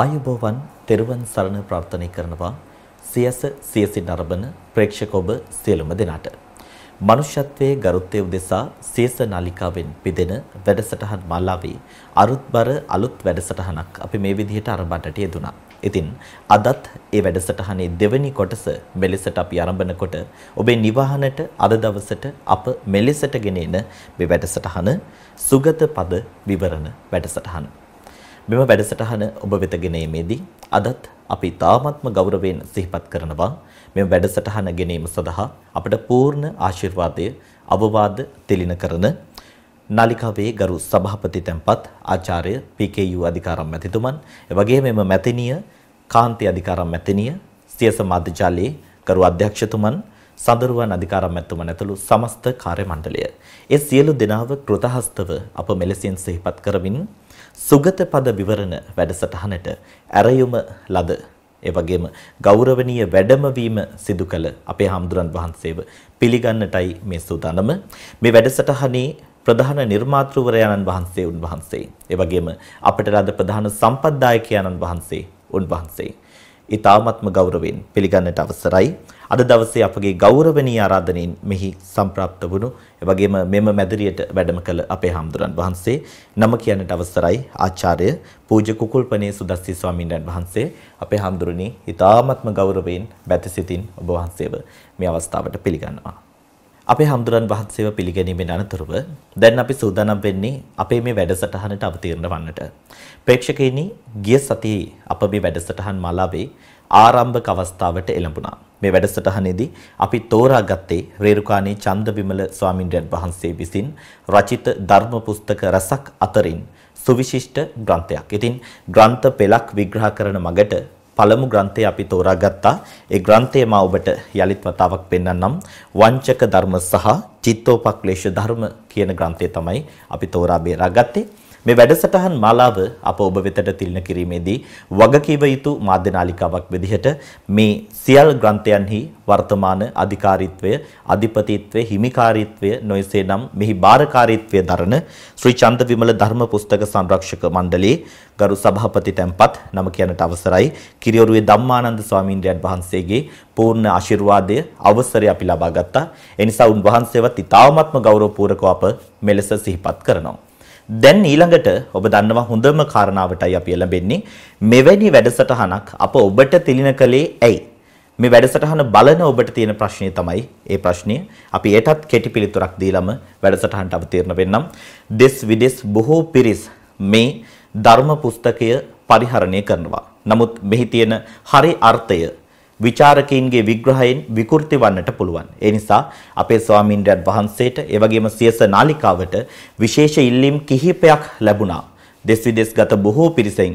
ආයුබෝවන් තෙරුවන් සරණ ප්‍රාර්ථනා කරනවා සියස සියසින් අරබන ප්‍රේක්ෂක ඔබ සියලුම දෙනාට. මනුෂ්‍යත්වයේ ගරුත්වය උදෙසා සියස නාලිකාවෙන් පිදෙන වැඩසටහන් මාලාවේ අරුත්බර අලුත් වැඩසටහනක් අපි මේ විදිහට අරඹන්නට යෙදුනා. ඉතින් අදත් ඒ වැඩසටහනේ දෙවැනි කොටස මෙලෙසට අපි ආරම්භනකොට ඔබේ නිවහනට අද දවසට අප මෙලෙසට ගෙනෙන මේ වැඩසටහන සුගත පද විවරණ වැඩසටහන. මෙම වැඩසටහන ඔබ වෙත ගෙනීමේදී අදත් අපි තාමත්ම ගෞරවයෙන් සිහිපත් කරනවා මෙම වැඩසටහන ගැනීම සඳහා අපට පූර්ණ ආශිර්වාදය අවවාද දෙලින කරන නාලිකාවේ ගරු සභාපති තැන්පත් ආචාර්ය PKU අධිකාරම් මැතිතුමන් එවැගේම මෙම මැතිනිය කාන්ති අධිකාරම් මැතිනිය සියස මාධ්‍යාලයේ ගරු අධ්‍යක්ෂතුමන් සඳරුවන් අධිකාරම් මැතිතුමන් ඇතුළු සමස්ත කාර්ය මණ්ඩලය ඒ සියලු දෙනාව කෘතහස්තව අප මෙලෙසින් සිහිපත් කරමින් සුගත පද විවරණ වැඩසටහනට ඇරයුම ලද ඒ වගේම ගෞරවනීය වැඩමවීම සිදු කළ අපේ හාමුදුරන් වහන්සේව පිළිගන්නටයි මේ සූදානම මේ වැඩසටහනේ ප්‍රධාන නිර්මාතෘවරයාණන් වහන්සේ උන්වහන්සේ ඒ වගේම අපට ලද ප්‍රධාන සම්පත්දායකයාණන් වහන්සේ උන්වහන්සේ ඊ타ත්ම ගෞරවයෙන් පිළිගන්නට අවසරයි. අද දවසේ අපගේ ගෞරවනීය ආරාධනෙන් මෙහි සම්ප්‍රාප්ත වුණු එවැගේම මෙම මැදිරියට වැඩම කළ අපේ හාමුදුරන් වහන්සේ නම කියන්නට අවසරයි ආචාර්ය පූජ්‍ය කුකුල්පනේ සුදස්සි ස්වාමීන් වහන්සේ අපේ හාමුදුරනි ඊ타ත්ම ගෞරවයෙන් බැතිසිතින් ඔබ වහන්සේව මේ අවස්ථාවට පිළිගන්නවා. අපේ හාමුදුරන් වහන්සේව පිළිගැනීමෙන් අනතුරුව දැන් අපි සූදානම් වෙන්නේ අපේ මේ වැඩසටහනට අවතීර්ණ වන්නට. ප්‍රේක්ෂකයිනි ගිය සතියේ අප මේ වැඩසටහන් මාලාවේ ආරම්භක අවස්ථාවට එළඹුණා. මේ වැඩසටහනේදී අපි තෝරාගත්තේ රේරුකාණී චන්දබිමල ස්වාමින්ද්‍රයන් වහන්සේ විසින් රචිත ධර්ම පුස්තක රසක් අතරින් සුවිශිෂ්ට ග්‍රන්ථයක්. ඉතින් ග්‍රන්ථ පෙළක් විග්‍රහ කරන මගට පළමු ග්‍රන්ථය අපි තෝරාගත්තා. ඒ ග්‍රන්ථය මා ඔබට යලිත් වතාවක් පෙන්වන්නම්. වංචක ධර්ම සහ චිත්තෝපක්ලේශ ධර්ම කියන ග්‍රන්ථය තමයි අපි තෝරා බේරාගත්තේ. මේ වැඩසටහන් මාලාව අප ඔබ වෙතට තිලින කිරීමේදී වගකීම යුතු මාධ්‍ය නාලිකාවක් විදිහට මේ සියල් ග්‍රන්ථයන්හි වර්තමාන අධිකාරීත්වය, අධිපතිත්වය, හිමිකාරීත්වය නොයසේනම් මෙහි බාරකාරීත්වය දරන ශ්‍රී චන්ද විමල ධර්ම පුස්තක සංරක්ෂක මණ්ඩලයේ ගරු සභාපති තැන්පත් නම කියනට අවසරයි කිරියොරුවේ ධම්මානන්ද ස්වාමීන්ද්‍රයන් වහන්සේගේ පූර්ණ ආශිර්වාදය අවසරය අපි ලබා ගත්තා. එනිසා උන්වහන්සේවත් ඉතාමත්ම ගෞරවපූර්වකව අප මෙලෙස සිහිපත් කරනවා. දැන් ඊළඟට ඔබ දන්නවා හොඳම කාරණාවටයි අපි එළඹෙන්නේ මෙවැනි වැඩසටහනක් අප ඔබට තිලින කලේ ඇයි මේ වැඩසටහන බලන ඔබට තියෙන ප්‍රශ්නේ තමයි ඒ ප්‍රශ්නය අපි ඒටත් කෙටි පිළිතුරක් දීලම වැඩසටහනට අවතීර්ණ වෙන්නම් දෙස් විදෙස් බොහෝ පිරිස් මේ ධර්ම පුස්තකය පරිහරණය කරනවා නමුත් මෙහි තියෙන හරි අර්ථය විචාරකීන්ගේ විග්‍රහයෙන් විකෘති වන්නට පුළුවන්. ඒ නිසා අපේ ස්වාමීන්ද්‍රයන් වහන්සේට ඒ වගේම සියස නාලිකාවට විශේෂ ඉල්ලීම් කිහිපයක් ලැබුණා. දෙස් විදෙස්ගත බොහෝ පිරිසෙන්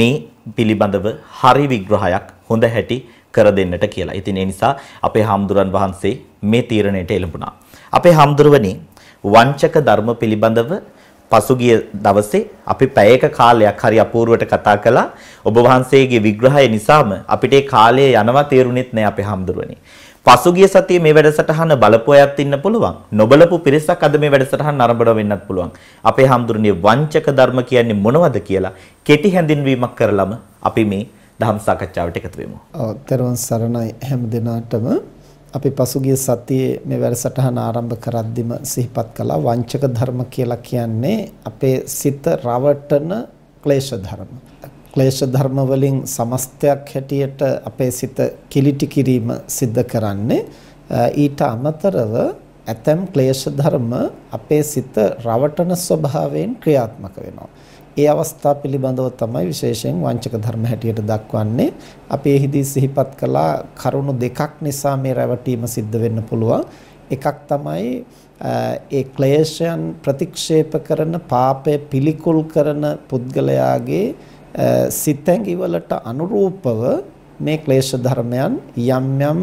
මේ පිළිබඳව හරි විග්‍රහයක් හොඳ හැටි කර දෙන්නට කියලා. ඉතින් ඒ නිසා අපේ හාමුදුරන් වහන්සේ මේ තීරණයට එළඹුණා. අපේ හාමුදුරුවනේ වංචක ධර්ම පිළිබඳව පසුගිය දවසේ අපි පැයක කාලයක් හරි අපූර්වට කතා කළා. ඔබ වහන්සේගේ විග්‍රහය නිසාම අපිට ඒ කාලය යනවා තේරුණෙත් නෑ අපේ හැමදෙරුවනේ. පසුගිය සතියේ මේ වැඩසටහන බලපුවයත් ඉන්න පුළුවන්. නොබලපු පිරිසක් අද මේ වැඩසටහන නරඹන වෙන්නත් පුළුවන්. අපේ හැමදෙරුනේ වංචක ධර්ම කියන්නේ මොනවද කියලා කෙටි හැඳින්වීමක් කරලම අපි මේ ධම් සාකච්ඡාවට එකතු වෙමු. ඔව්, සරණයි හැම දිනාටම අපි පසුගිය සතියේ මේ වැඩසටහන ආරම්භ කරද්දිම සිහිපත් කළා වංචක ධර්ම කියලා කියන්නේ අපේ සිත රවටන ක්ලේශ ධර්ම. ක්ලේශ ධර්ම වලින් සමස්තයක් හැටියට අපේ සිත කිලිටි කිරීම සිද්ධ කරන්නේ ඊට අමතරව ඇතම් ක්ලේශ ධර්ම අපේ සිත රවටන ස්වභාවයෙන් ක්‍රියාත්මක වෙනවා. ඒ අවස්ථා පිළිබඳව තමයි විශේෂයෙන් වංචක ධර්ම හැටියට දක්වන්නේ. අපි එහිදී සිහිපත් කළා කරුණු දෙකක් නිසා මේ රැවටීම සිද්ධ වෙන්න පුළුවන්. එකක් තමයි ඒ ක්ලේශයන් ප්‍රතික්ෂේප කරන පාපය පිළිකුල් කරන පුද්ගලයාගේ සිතැඟිවලට අනුරූපව මේ ක්ලේශ ධර්මයන් යම් යම්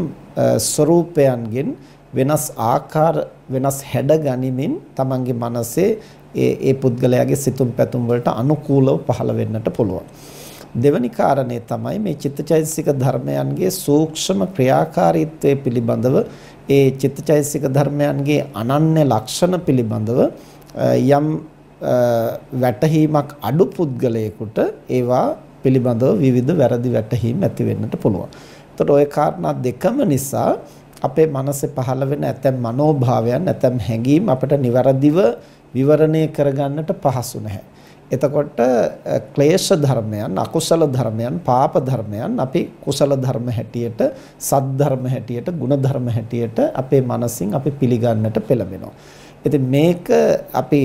ස්වરૂපයන්ගෙන් වෙනස් ආකාර වෙනස් හැඩ ගනිමින් තමන්ගේ මනසේ ඒ ඒ පුද්ගලයාගේ සිතුම් පැතුම් වලට අනුකූලව පහළ වෙන්නට පුළුවන්. දෙවැනි කාරණේ තමයි මේ චිත්තචෛතසික ධර්මයන්ගේ සූක්ෂම ක්‍රියාකාරීත්වය පිළිබඳව ඒ චිත්තචෛතසික ධර්මයන්ගේ අනන්‍ය ලක්ෂණ පිළිබඳව යම් වැටහීමක් අඩු පුද්ගලයෙකුට ඒවා පිළිබඳව විවිධ වැරදි වැටහීම් ඇති වෙන්නට පුළුවන්. එතකොට ওই කාරණා දෙකම නිසා අපේ මනසේ පහළ වෙන ඇතැම් මනෝභාවයන් ඇතැම් හැඟීම් අපිට નિවරදිව විවරණය කරගන්නට පහසු නැහැ. එතකොට ක්ලේශ ධර්මයන්, අකුසල ධර්මයන්, පාප ධර්මයන් අපි කුසල ධර්ම හැටියට, සත් ධර්ම හැටියට, ගුණ ධර්ම හැටියට අපේ මනසින් අපි පිළිගන්නට පෙළඹෙනවා. ඉතින් මේක අපි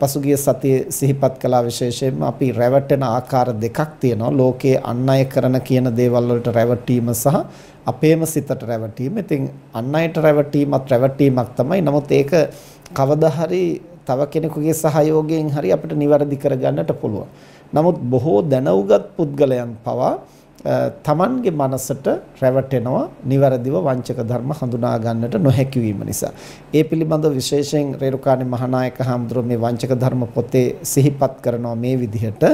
පසුගිය සතියේ සිහිපත් කළා විශේෂයෙන්ම අපි රැවටෙන ආකාර දෙකක් තියෙනවා. ලෝකයේ අන් අය කරන කියන දේවල් වලට රැවටීම සහ අපේම සිතට රැවටීම. ඉතින් අන් අයට රැවටීමත් රැවටීමක් තමයි. නමුත් ඒක කවදා හරි තව කෙනෙකුගේ සහයෝගයෙන් හරි අපිට නිවැරදි කරගන්නට පුළුවන්. නමුත් බොහෝ දැනුගත් පුද්ගලයන් පවා තමන්ගේ මනසට රැවටෙනවා නිවැරදිව වංචක ධර්ම හඳුනා ගන්නට නොහැකි වීම නිසා. ඒ පිළිබඳව විශේෂයෙන් රේරුකාණේ මහානායක හඳුරෝ මේ වංචක ධර්ම පොතේ සිහිපත් කරනවා මේ විදිහට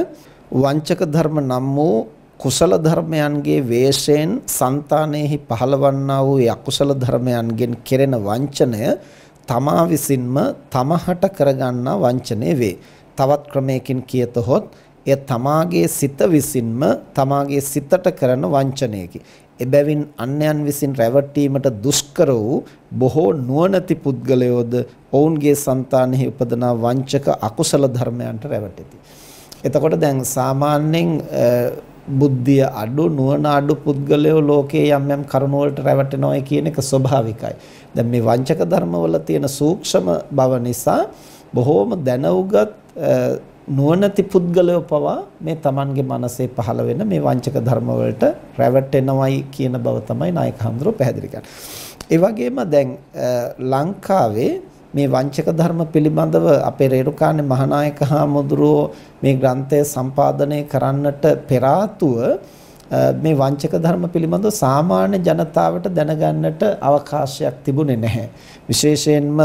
වංචක ධර්ම නම් වූ කුසල ධර්මයන්ගේ වේශයෙන් సంతානෙහි පහළවන්නා වූ අකුසල ධර්මයන්ගෙන් කෙරෙන වංචනය තමා විසින්ම තමහට කරගන්නා වංචනය වේ. තවත් ක්‍රමයකින් කියතොත් එය තමාගේ සිත විසින්ම තමාගේ සිතට කරන වංචනයකි. එබැවින් අන්‍යයන් විසින් රැවටීමට දුෂ්කර වූ බොහෝ නුවණති පුද්ගලයෝද ඔවුන්ගේ సంతානෙහි උපදනා වංචක අකුසල ධර්මයන්ට රැවටෙති. එතකොට දැන් සාමාන්‍යයෙන් බුද්ධිය අඩු නුවණ අඩු පුද්ගලයෝ ලෝකේ යම් යම් කරුණවලට රැවටෙනවා කියන එක ස්වභාවිකයි. දැන් මේ වංචක ධර්මවල තියෙන සූක්ෂම බව නිසා බොහෝම දැනුගත් නුවණති පුද්ගලයෝ පවා මේ Tamanගේ මනසේ පහළ වෙන මේ වංචක ධර්ම වලට රැවටෙනවයි කියන බව තමයි නායක හඳුරෝ පැහැදිලි කරන්නේ. ඒ වගේම දැන් ලංකාවේ මේ වංචක ධර්ම පිළිබඳව අපේ රේරුකාණේ මහානායක හාමුදුරුවෝ මේ ග්‍රන්ථය සම්පාදනය කරන්නට පෙර මේ වංචක ධර්ම පිළිබඳව සාමාන්‍ය ජනතාවට දැනගන්නට අවකාශයක් තිබුණේ නැහැ. විශේෂයෙන්ම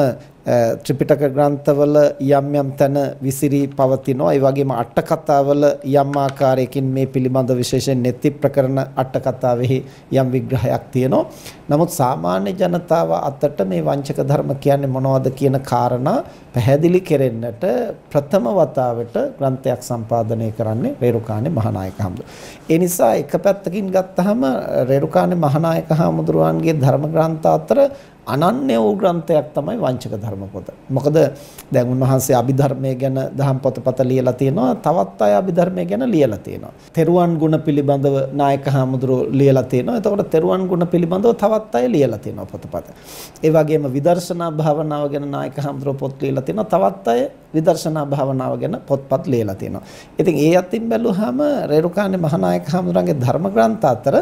ත්‍රිපිටක ග්‍රන්ථවල යම් යම් තැන විසිරී පවතිනවා. ඒ වගේම අට කතාවල යම් ආකාරයකින් මේ පිළිබඳ විශේෂයෙන් netthi ප්‍රකරණ අට කතාවෙහි යම් විග්‍රහයක් තියෙනවා. නමුත් සාමාන්‍ය ජනතාව අතට මේ වංචක ධර්ම කියන්නේ මොනවද කියන කාරණා පැහැදිලි කෙරෙන්නට ප්‍රථම වතාවට ග්‍රන්ථයක් සම්පාදනය කරන්නේ රේරුකාණේ මහානායක හඳුරු. ඒ නිසා එක පැත්තකින් ගත්තහම රේරුකාණේ මහානායක හඳුරුවන්ගේ ධර්ම ග්‍රන්ථ අතර අනන්‍ය වූ ග්‍රන්ථයක් තමයි වංචක ධර්ම පොත. මොකද දැන් උන්වහන්සේ අභිධර්මයේ ගැන දහම් පොතපත ලියලා තියෙනවා. තවත් අය අභිධර්මයේ ගැන ලියලා තියෙනවා. තෙරුවන් ගුණ පිළිබඳව නායක හාමුදුරුවෝ ලියලා තියෙනවා. එතකොට තෙරුවන් ගුණ පිළිබඳව තවත් අය ලියලා තියෙනවා පොතපත. ඒ වගේම විදර්ශනා භාවනාව ගැන නායක හාමුදුරුවෝ පොත් ලියලා තියෙනවා. තවත් අය විදර්ශනා භාවනාව ගැන පොත්පත් ලියලා තියෙනවා. ඉතින් ඒ අතින් බැලුවාම රේරුකාණේ මහානායක හාමුදුරන්ගේ ධර්ම ග්‍රන්ථ අතර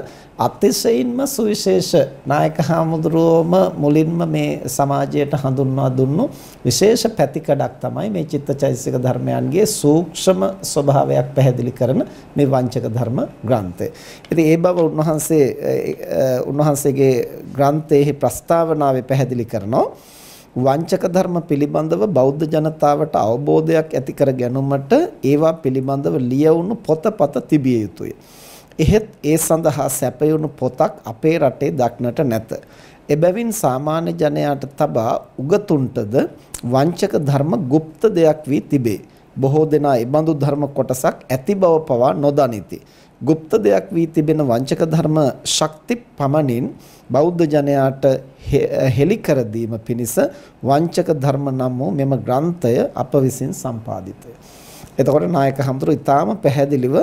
අතිශයින්ම සුවිශේෂ නායක හාමුදුරුවෝම මුලින්ම මේ සමාජයට හඳුන්වා දුන්නු විශේෂ පැතිකඩක් තමයි මේ චිත්තචෛතසික ධර්මයන්ගේ සූක්ෂම ස්වභාවයක් පැහැදිලි කරන මේ වංචක ධර්ම ග්‍රන්ථය. ඉතින් ඒ බව උන්වහන්සේ උන්වහන්සේගේ ග්‍රන්ථයේ ප්‍රස්තාවනාවේ පැහැදිලි කරනවා. වංචක ධර්ම පිළිබඳව බෞද්ධ ජනතාවට අවබෝධයක් ඇති කර ගැනීමට ඒවා පිළිබඳව ලියවුණු පොතපත තිබිය යුතුය. එහෙත් ඒ සඳහා සැපයුණු පොතක් අපේ රටේ දක්නට නැත. එබැවින් සාමාන්‍ය ජනයාට තබා උගතුන්ටද වංචක ධර්ම গুপ্ত දෙයක් වී තිබේ. බොහෝ දෙනා ඒබඳු ධර්ම කොටසක් ඇති බව පවා නොදනිති. গুপ্ত දෙයක් වී තිබෙන වංචක ධර්ම ශක්ති පමණින් බෞද්ධ ජනයාට හෙළි කර දීම පිණිස වංචක ධර්ම නම් වූ මෙම ග්‍රන්ථය අප විසින් සම්පාදිතය. එතකොට නායක හඳුරු ඊටාම පැහැදිලිව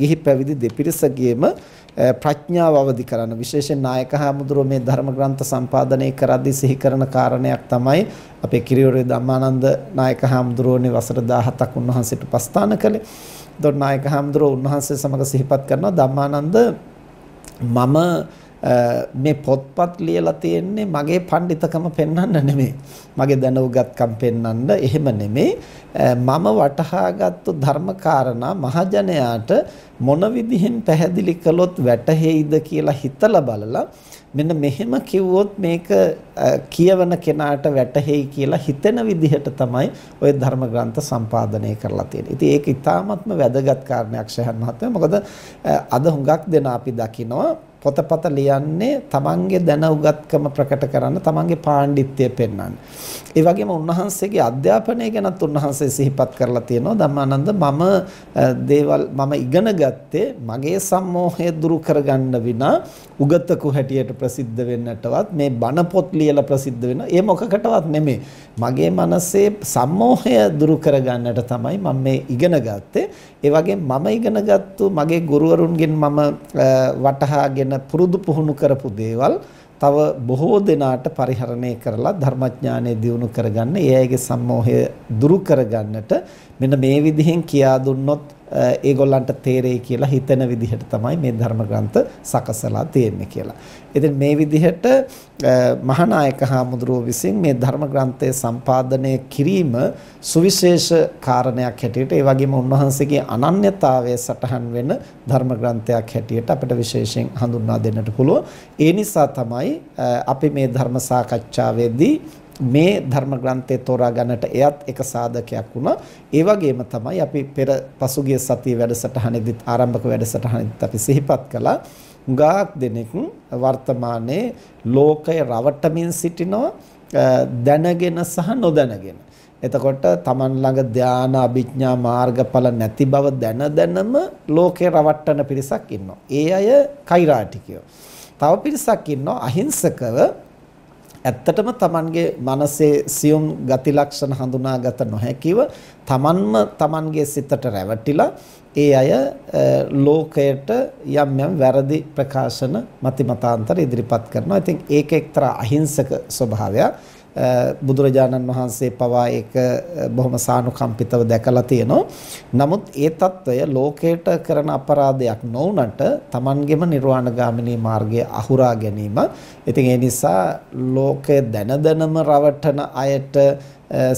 ගිහි පැවිදි දෙපිරිසගේම ප්‍රඥාව අවදි කරන්න විශේෂයෙන් නායක හාමුදුරුවෝ මේ ධර්ම ග්‍රන්ථ සම්පාදනය කරද්දී සිහි කරන කාරණයක් තමයි අපේ කිරියෝරේ ධම්මානන්ද නායක හාමුදුරුවෝනේ වසර 17ක් උන්වහන්සේට ප්‍රස්ථාන කළේ. එතකොට නායක හාමුදුරුවෝ උන්වහන්සේ සමග සිහිපත් කරනවා ධම්මානන්ද මම මේ පොත්පත් ලියලා තියෙන්නේ මගේ පඬිතකම පෙන්වන්න නෙමෙයි. මගේ දැනුගත්කම් පෙන්වන්න එහෙම නෙමෙයි. මම වටහාගත්තු ධර්මකාරණා මහජනයාට මොන විදිහෙන් පැහැදිලි කළොත් වැටහෙයිද කියලා හිතලා බලලා මෙන්න මෙහෙම කිව්වොත් මේක කියවන කෙනාට වැටහෙයි කියලා හිතෙන විදිහට තමයි ওই ධර්ම ග්‍රන්ථ සම්පාදනය කරලා තියෙන්නේ. ඉතින් ඒක ඉතාමත්ම වැදගත් කාරණයක් ශහන් මහත්මයා. මොකද අද හුඟක් දෙනා අපි දකිනවා පොතපත ලියන්නේ තමන්ගේ දැන උගත්කම ප්‍රකට කරන්න තමන්ගේ පාණ්ඩිත්‍යය පෙන්වන්න. ඒ වගේම උන්වහන්සේගේ අධ්‍යාපනය ගැනත් උන්වහන්සේ සිහිපත් කරලා තියෙනවා ධම්මානන්ද මම දේවල් මම ඉගෙන ගත්තේ මගේ සම්මෝහය දුරු කරගන්න විනා උගතකු හැටියට ප්‍රසිද්ධ වෙන්නටවත් මේ බණ පොත් ලියලා ප්‍රසිද්ධ වෙනවා. ඒ මොකකටවත් නෙමෙයි. මගේ මනසේ සම්මෝහය දුරු කරගන්නට තමයි මම මේ ඉගෙන ගත්තේ. ඒ වගේ මම ඉගෙනගත්තු මගේ ගුරුවරුන්ගෙන් මම වටහාගෙන පුරුදු පුහුණු කරපු දේවල් තව බොහෝ දෙනාට පරිහරණය කරලා ධර්මඥානය දියුණු කරගන්න, ඒ අයගේ සම්මෝහය දුරු කරගන්නට මෙන්න මේ විදිහෙන් කියා දුන්නොත් ඒගොල්ලන්ට තේරෙයි කියලා හිතෙන විදිහට තමයි මේ ධර්ම ග්‍රන්ථ සකසලා තියෙන්නේ කියලා. ඉතින් මේ විදිහට මහානායක හාමුදුරුව විසින් මේ ධර්ම ග්‍රන්ථය සම්පාදනය කිරීම සුවිශේෂ කාරණයක් හැටියට ඒ වගේම උන්වහන්සේගේ අනන්‍යතාවය සටහන් වෙන ධර්ම ග්‍රන්ථයක් හැටියට අපිට විශේෂයෙන් හඳුන්වා දෙන්නට පුළුවන්. ඒ නිසා තමයි අපි මේ ධර්ම සාකච්ඡාවේදී මේ ධර්ම ග්‍රන්ථය තෝරා ගන්නට එයත් එක සාධකයක් වුණා. ඒ වගේම තමයි අපි පෙර පසුගිය සතියේ වැඩසටහනෙදිත් ආරම්භක වැඩසටහනෙදිත් අපි සිහිපත් කළා. හුඟක් දෙනෙක් වර්තමානයේ ලෝකය රවටමින් සිටිනවා දැනගෙන සහ නොදැනගෙන. එතකොට තමන් ළඟ ධානා අභිඥා මාර්ගඵල නැති බව දැන දැනම ලෝකේ රවට්ටන පිරිසක් ඉන්නවා. ඒ අය කෛරාටිකයෝ. තව පිරිසක් ඉන්නවා අහිංසකව ඇත්තටම Tamanගේ මනසේ සියුම් ගති ලක්ෂණ හඳුනාගත නොහැකිව Tamanම Tamanගේ සිතට රැවටිලා ඒ අය ලෝකයට යම් යම් වැරදි ප්‍රකාශන මතිමතාන්තර ඉදිරිපත් කරනවා. ඉතින් ඒක එක්තරා අහිංසක ස්වභාවයක්. බුදුරජාණන් වහන්සේ පවා ඒක බොහොම සානුකම්පිතව දැකලා තියෙනවා. නමුත් ඒ తত্ত্বය ලෝකයට කරන අපරාධයක් නොවුනට Tamanගෙම නිර්වාණගාමිනී මාර්ගය අහුරා ගැනීම. ඉතින් ඒ නිසා ලෝකය දැන දැනම රවටන අයට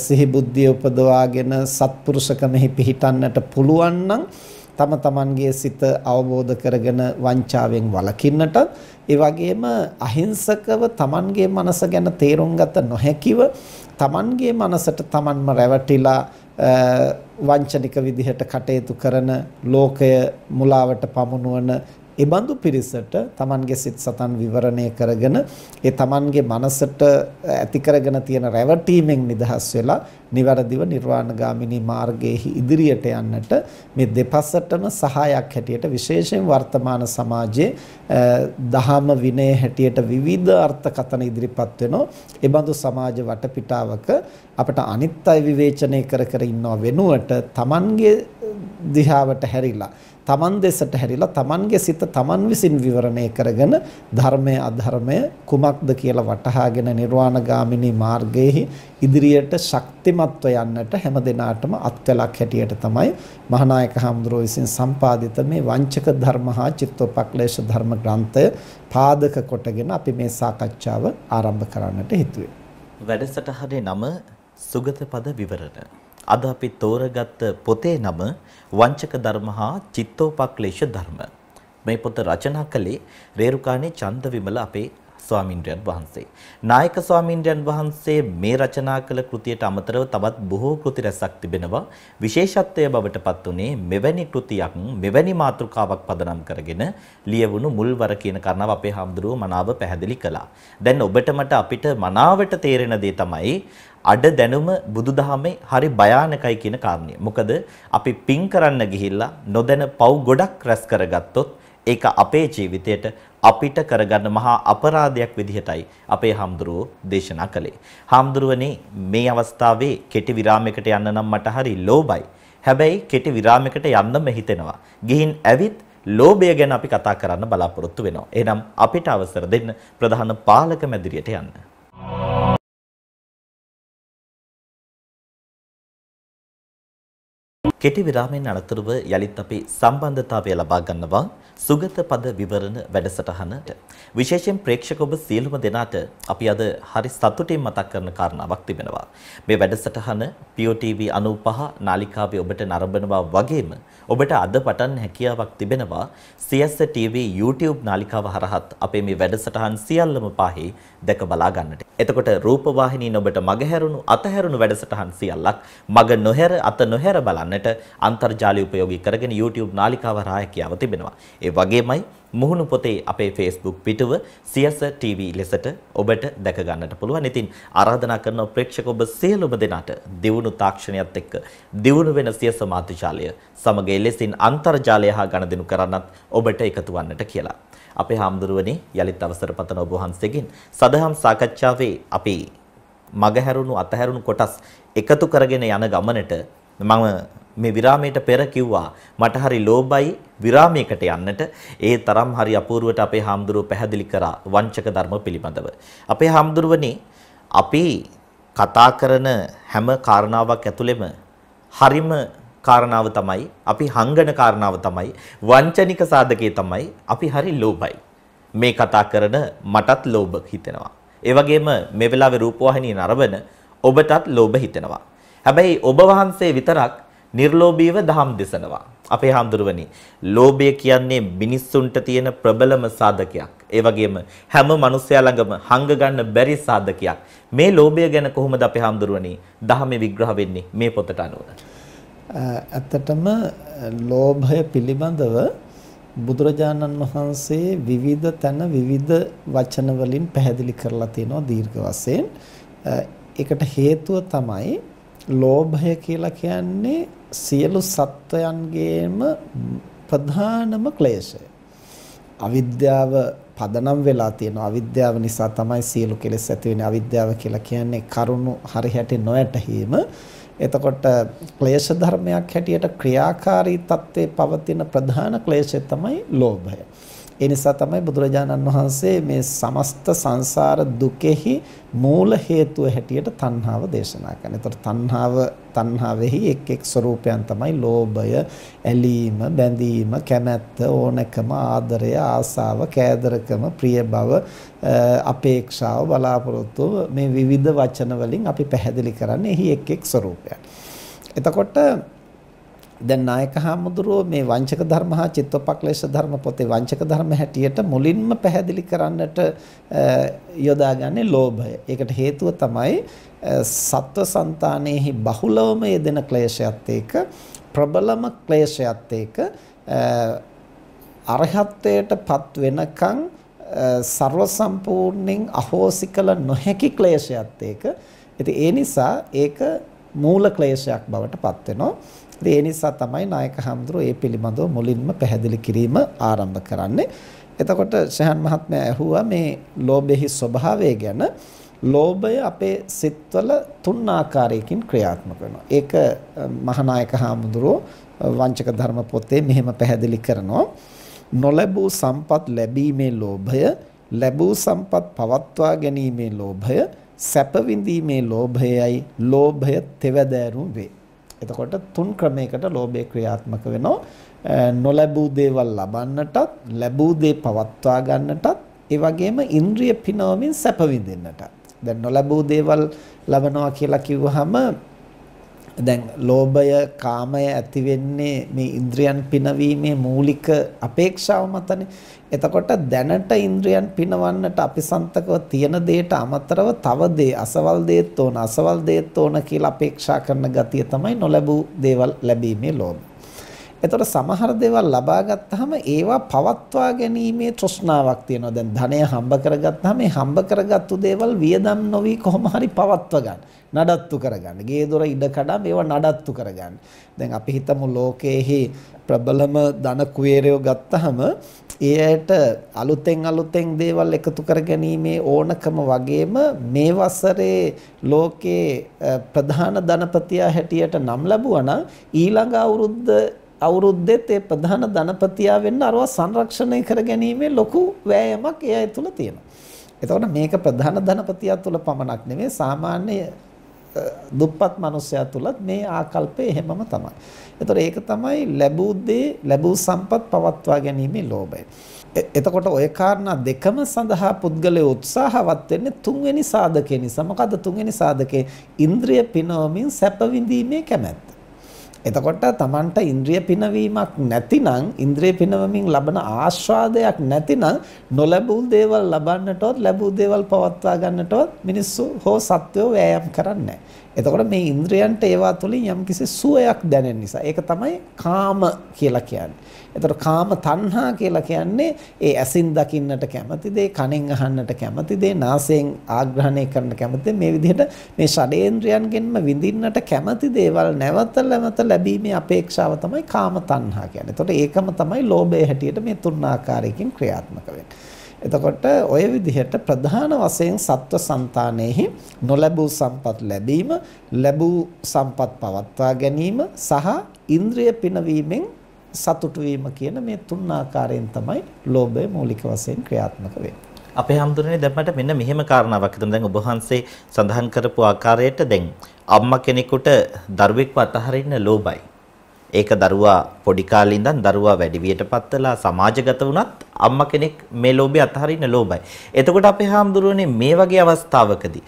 සිහි බුද්ධිය උපදවාගෙන සත්පුරුෂකමෙහි පිහිටන්නට පුළුවන් නම් තම තමන්ගේ සිත අවබෝධ කරගෙන වංචාවෙන් වළකින්නටත් ඒ වගේම අහිංසකව Tamanගේ මනස ගැන තේරුම් ගත නොහැකිව Tamanගේ මනසට Tamanම රැවටිලා වංචනික විදිහට කටයුතු කරන ලෝකය මුලාවට පමුණුවන ඒ බඳු පිරිසට Tamanගේ සිත් සතන් විවරණය කරගෙන ඒ Tamanගේ මනසට ඇති කරගෙන තියෙන රැවටීමෙන් නිදහස් වෙලා නිවැරදිව නිර්වාණගාමිනී මාර්ගයේ ඉදිරියට යන්නට මේ දෙපසටම සහායක් හැටියට විශේෂයෙන් වර්තමාන සමාජයේ දහම විනය හැටියට විවිධ අර්ථකතන ඉදිරිපත් වෙනෝ ඒ බඳු සමාජ වටපිටාවක අපට අනිත්‍ය විවේචනය කර කර ඉන්නව වෙනුවට Tamanගේ දිහාවට හැරිලා තමන් දෙසට හැරිලා තමන්ගේ සිත තමන් විසින් විවරණය කරගෙන ධර්මය අධර්මය කුමක්ද කියලා වටහාගෙන නිර්වාණගාමිනී මාර්ගයේ ඉදිරියට ශක්තිමත්ව යන්නට හැම දිනාටම අත්වලක් හැටියට තමයි මහානායක හඳුරෝ විසින් සම්පාදිත මේ වංචක ධර්මහා චිත්තෝපක්ලේශ ධර්ම ග්‍රන්ථය පාදක කොටගෙන අපි මේ සාකච්ඡාව ආරම්භ කරන්නට හිතුවේ. වැඩසටහනේ නම සුගත පද විවරණ අද අපි තෝරගත්ත පොතේ නම වංචක ධර්ම හා චිත්තෝපක්ලේශ ධර්ම. මේ පොත රචනා කළේ රේරුකාණේ චන්දවිමල අපේ ස්වාමින්ද්‍රයන් වහන්සේ. නායක ස්වාමින්ද්‍රයන් වහන්සේ මේ රචනා කළ කෘතියට අමතරව තවත් බොහෝ කෘති රැසක් තිබෙනවා. විශේෂත්වය බවට පත් උනේ මෙවැනි කෘතියක් මෙවැනි මාතෘකාවක් පදනම් කරගෙන ලියවුණු මුල්වර කියන කාරණාව අපේ හාමුදුරුව මනාව පැහැදිලි කළා. දැන් ඔබට මට අපිට මනාවට තේරෙන දේ තමයි අඩ දැනුම බුදුදහමේ හරි භයානකයි කියන කාරණය. මොකද අපි පින් කරන්න ගිහිල්ලා නොදැන පව් ගොඩක් රැස් කරගත්තොත් ඒක අපේ ජීවිතයට අපිට කරගන්න මහා අපරාධයක් විදිහටයි අපේ හාමුදුරුවෝ දේශනා කළේ. හාමුදුරුවනේ මේ අවස්ථාවේ කෙටි විරාමයකට යන්න නම් මට හරි ලෝභයි. හැබැයි කෙටි විරාමයකට යන්නම හිතෙනවා. ගිහින් ඇවිත් ලෝභය ගැන අපි කතා කරන්න බලාපොරොත්තු වෙනවා. එහෙනම් අපිට අවසර දෙන්න ප්‍රධාන පාලක මැදිරියට යන්න. කෙටි විරාමයෙන් අනතුරුව යලිත් අපි සම්බන්ධතාවය ලබා ගන්නවා සුගත පද විවරණ වැඩසටහනට. විශේෂයෙන් ප්‍රේක්ෂක ඔබ සියලුම දෙනාට අපි අද හරි සතුටින් මතක් කරන කාරණාවක් තිබෙනවා. මේ වැඩසටහන POTV 95 නාලිකාවේ ඔබට නරඹනවා වගේම ඔබට අද පටන් හැකියාවක් තිබෙනවා CS TV YouTube නාලිකාව හරහත් අපේ මේ වැඩසටහන් සියල්ලම පහේ දැක බලා ගන්නට. එතකොට රූපවාහිනියෙන් ඔබට මගහැරුණු අතහැරුණු වැඩසටහන් සියල්ලක් මග නොහැර අත නොහැර බලන්නට අන්තර්ජාලය උපයෝගී කරගෙන YouTube නාලිකාව හරහා හැකියාව තිබෙනවා. ඒ වගේමයි මුහුණු පොතේ අපේ Facebook පිටුව සියස TV ලෙසට ඔබට දැක ගන්නට පුළුවන්. ඉතින් ආරාධනා කරන ප්‍රේක්ෂක ඔබ සියලුම දෙනාට දියුණු තාක්ෂණයත් එක්ක දියුණු වෙන සියස මාධ්‍යාලය සමග එලෙසින් අන්තර්ජාලය හා ගණදෙනු කරන්නත් ඔබට එකතු වන්නට කියලා. අපේ හාමුදුරුවනේ යලිත් අවසර පතන ඔබ වහන්සේගෙන් සදහම් සාකච්ඡාවේ අපි මගහැරුණු අතහැරුණු කොටස් එකතු කරගෙන යන ගමනට මම මේ විරාමයට පෙර කිව්වා මට හරි ලෝභයි විරාමයකට යන්නට ඒ තරම් හරි අපූර්වට අපේ හාමුදුරුව පැහැදිලි කරා වංචක ධර්ම පිළිබඳව. අපේ හාමුදුරුවනේ අපි කතා කරන හැම කාරණාවක් ඇතුළෙම හරිම කාරණාව තමයි අපි හංගන කාරණාව තමයි වංචනික සාධකයේ තමයි අපි හරි ලෝභයි. මේ කතා කරන මටත් ලෝභ හිතෙනවා. ඒ වගේම මේ වෙලාවේ රූපවාහිනිය නරඹන ඔබටත් ලෝභ හිතෙනවා. හැබැයි ඔබ වහන්සේ විතරක් නිර්ලෝභීව දහම් දෙසනවා. අපේ හාමුදුරුවනි, ලෝභය කියන්නේ මිනිස්සුන්ට තියෙන ප්‍රබලම සාධකයක්. ඒ වගේම හැම මිනිසයා ළඟම හංග ගන්න බැරි සාධකයක්. මේ ලෝභය ගැන කොහොමද අපේ හාමුදුරුවනි දහමේ විග්‍රහ වෙන්නේ මේ පොතට අනුව? ඇත්තටම ලෝභය පිළිබඳව බුදුරජාණන් වහන්සේ විවිධ තැන විවිධ වචන වලින් පැහැදිලි කරලා තියෙනවා දීර්ඝ වශයෙන්. ඒකට හේතුව තමයි ලෝභය කියලා කියන්නේ සියලු සත්වයන්ගේම ප්‍රධානම ක්ලේශය අවිද්‍යාව පදනම් වෙලා තියෙනවා අවිද්‍යාව නිසා තමයි සියලු කෙලෙස් ඇති වෙන්නේ අවිද්‍යාව කියලා කියන්නේ කරුණු හරියට නොයැටීම එතකොට ක්ලේශ ධර්මයක් හැටියට ක්‍රියාකාරී தත්ත්වේ පවතින ප්‍රධාන ක්ලේශය තමයි ලෝභය ඒ නිසා තමයි බුදුරජාණන් වහන්සේ මේ සමස්ත සංසාර දුකෙහි මූල හේතුව හැටියට තණ්හාව දේශනා කරන්නේ. ඒතර තණ්හාව තණ්හාවෙහි එක් එක් ස්වરૂපයන් තමයි ලෝභය, ඇලීම, බැඳීම, කැමැත්ත, ඕනකම, ආදරය, ආසාව, කෑදරකම, ප්‍රිය බව, අපේක්ෂාව, බලාපොරොත්තු මේ විවිධ වචන වලින් අපි පැහැදිලි කරන්නේ එහි එක් එක් ස්වરૂපයන්. එතකොට දැන් නායක හාමුදුරුව මේ වංචක ධර්ම හා චිත්තපක්ලේශ ධර්ම පොතේ වංචක ධර්ම හැටියට මුලින්ම පැහැදිලි කරන්නට යොදාගන්නේ ලෝභය. ඒකට හේතුව තමයි සත්ව సంతානෙහි බහුලවම යෙදෙන ක්ලේශයත් එක්ක ප්‍රබලම ක්ලේශයත් එක්ක අරහත්ත්වයටපත් වෙනකන් ਸਰව සම්පූර්ණයෙන් අහෝසි කළ නොහැකි ක්ලේශයත් එක්ක. ඉතින් ඒ නිසා ඒක මූල ක්ලේශයක් බවට පත් වෙනවා. ඒ නිසා තමයි නායක හඳුරෝ ඒ පිළිබඳව මුලින්ම පැහැදිලි කිරීම ආරම්භ කරන්නේ. එතකොට ශහන් මහත්මයා ඇහුවා මේ ලෝභෙහි ස්වභාවය ගැන ලෝභය අපේ සිත්වල තුන් ආකාරයකින් ක්‍රියාත්මක වෙනවා. ඒක මහානායක හාමුදුරුව වංචක ධර්ම පොතේ මෙහෙම පැහැදිලි කරනවා. නොලැබූ සම්පත් ලැබීමේ ලෝභය, ලැබූ සම්පත් පවත්වා ගැනීමේ ලෝභය, සැප විඳීමේ ලෝභයයි ලෝභය තෙවදෑරුම් වේ. එතකොට තුන් ක්‍රමයකට ලෝභය ක්‍රියාත්මක වෙනවා. නොලැබූ දේවල් ලබන්නටත්, ලැබූ දේ පවත්වා ගන්නටත්, ඒ වගේම ඉන්ද්‍රිය පිනවමින් සැප විඳින්නටත්. දැන් නොලැබූ දේවල් ලබනවා කියලා කිව්වහම දැන් ලෝභය කාමය ඇති වෙන්නේ මේ ඉන්ද්‍රියන් පිනවීමේ මූලික අපේක්ෂාව මතනේ. එතකොට දැනට ඉන්ද්‍රියන් පිනවන්නට අපි සන්තකව තියෙන දෙයට අමතරව තව දේ අසවල් දේත් ඕන අසවල් දේත් ඕන කියලා අපේක්ෂා කරන ගතිය තමයි නොලැබූ දේවල් ලැබීමේ ලෝභය. එතකොට සමහර දේවල් ලබා ගත්තාම ඒවා පවත්වා ගැනීමේ තෘෂ්ණාවක් තියෙනවා. දැන් ධනය හම්බ කරගත්තාම මේ හම්බ කරගත්තු දේවල් වියදම් නොවි කොහොම හරි පවත්වා ගන්න. නඩත්තු කරගන්න. ගේ දොර ඉඩ කඩම් ඒවා නඩත්තු කරගන්න. දැන් අපි හිතමු ලෝකයේහි ප්‍රබලම ධන කුවේරයෝ ගත්තහම ඒයට අලුතෙන් අලුතෙන් දේවල් එකතු කරගැනීමේ ඕනකම වගේම මේ වසරේ ලෝකේ ප්‍රධාන ධනපතියා හැටියට නම් ලැබුවා නම් ඊළඟ අවුරුද්ද අවුරුද්දෙත් ඒ ප්‍රධාන ධනපතියා වෙන්න අරව සංරක්ෂණය කර ගැනීමේ ලොකු වෑයමක් ඒ අය තුල තියෙනවා. එතකොට මේක ප්‍රධාන ධනපතියා තුල පමණක් නෙමෙයි සාමාන්‍ය දුප්පත් මිනිසයා තුලත් මේ ආකල්පය එහෙමම තමයි. එතකොට ඒක තමයි ලැබූ දේ ලැබූ සම්පත් පවත්වා ගැනීමේ ලෝභය. එතකොට ওই කාරණා දෙකම සඳහා පුද්ගලයා උත්සාහවත් වෙන්නේ තුන්වෙනි සාධකේ නිසා. මොකද තුන්වෙනි සාධකේ ඉන්ද්‍රිය පිනවමින් සැප විඳීමේ කැමැත්ත. එතකොට Tamanට ඉන්ද්‍රිය පිනවීමක් නැතිනම් ඉන්ද්‍රිය පිනවමින් ලබන ආස්වාදයක් නැතිනම් නොලැබූ දේවල් ලබන්නටවත් ලැබූ දේවල් පවත්වා ගන්නටවත් මිනිස්සු හෝ සත්වෝ වෑයම් කරන්නේ එතකොට මේ ඉන්ද්‍රයන්ට ඒවා තුළින් යම්කිසි සුවයක් දැනෙන නිසා ඒක තමයි කාම කියලා කියන්නේ. එතකොට කාම තණ්හා කියලා කියන්නේ ඒ ඇසින් දකින්නට කැමති දේ, කනෙන් අහන්නට කැමති දේ, නාසයෙන් ආග්‍රහණය කරන්න කැමති මේ විදිහට මේ ෂඩේන්ද්‍රයන්ගෙන්ම විඳින්නට කැමති දේවල් නැවත නැවත ලැබීමේ අපේක්ෂාව තමයි කාම තණ්හා කියන්නේ. එතකොට ඒකම තමයි ලෝභය හැටියට මේ තුන් ආකාරයකින් ක්‍රියාත්මක වෙන්නේ. එතකොට ඔය විදිහට ප්‍රධාන වශයෙන් සත්ව సంతානෙහි නොලැබූ සම්පත් ලැබීම, ලැබූ සම්පත් පවත්වා ගැනීම සහ ඉන්ද්‍රිය පිනවීමෙන් සතුටු වීම කියන මේ තුන් ආකාරයෙන් තමයි ලෝභය මූලික වශයෙන් ක්‍රියාත්මක වෙන්නේ. අපේ හැමතුනේ දැන් මට මෙන්න මෙහෙම කාරණාවක් හිතෙනවා. දැන් ඔබ වහන්සේ සඳහන් කරපු ආකාරයට දැන් අම්මා කෙනෙකුට දරුවෙක්ව අතහරින්න ලෝභයි. ඒක දරුවා පොඩි කාලේ ඉඳන් දරුවා වැඩි වියටපත් වෙලා සමාජගත වුණත් අම්මා කෙනෙක් මේ ලෝභය අතහරින්න ලෝභයි. එතකොට අපේ හාමුදුරුවනේ මේ වගේ අවස්ථාවකදී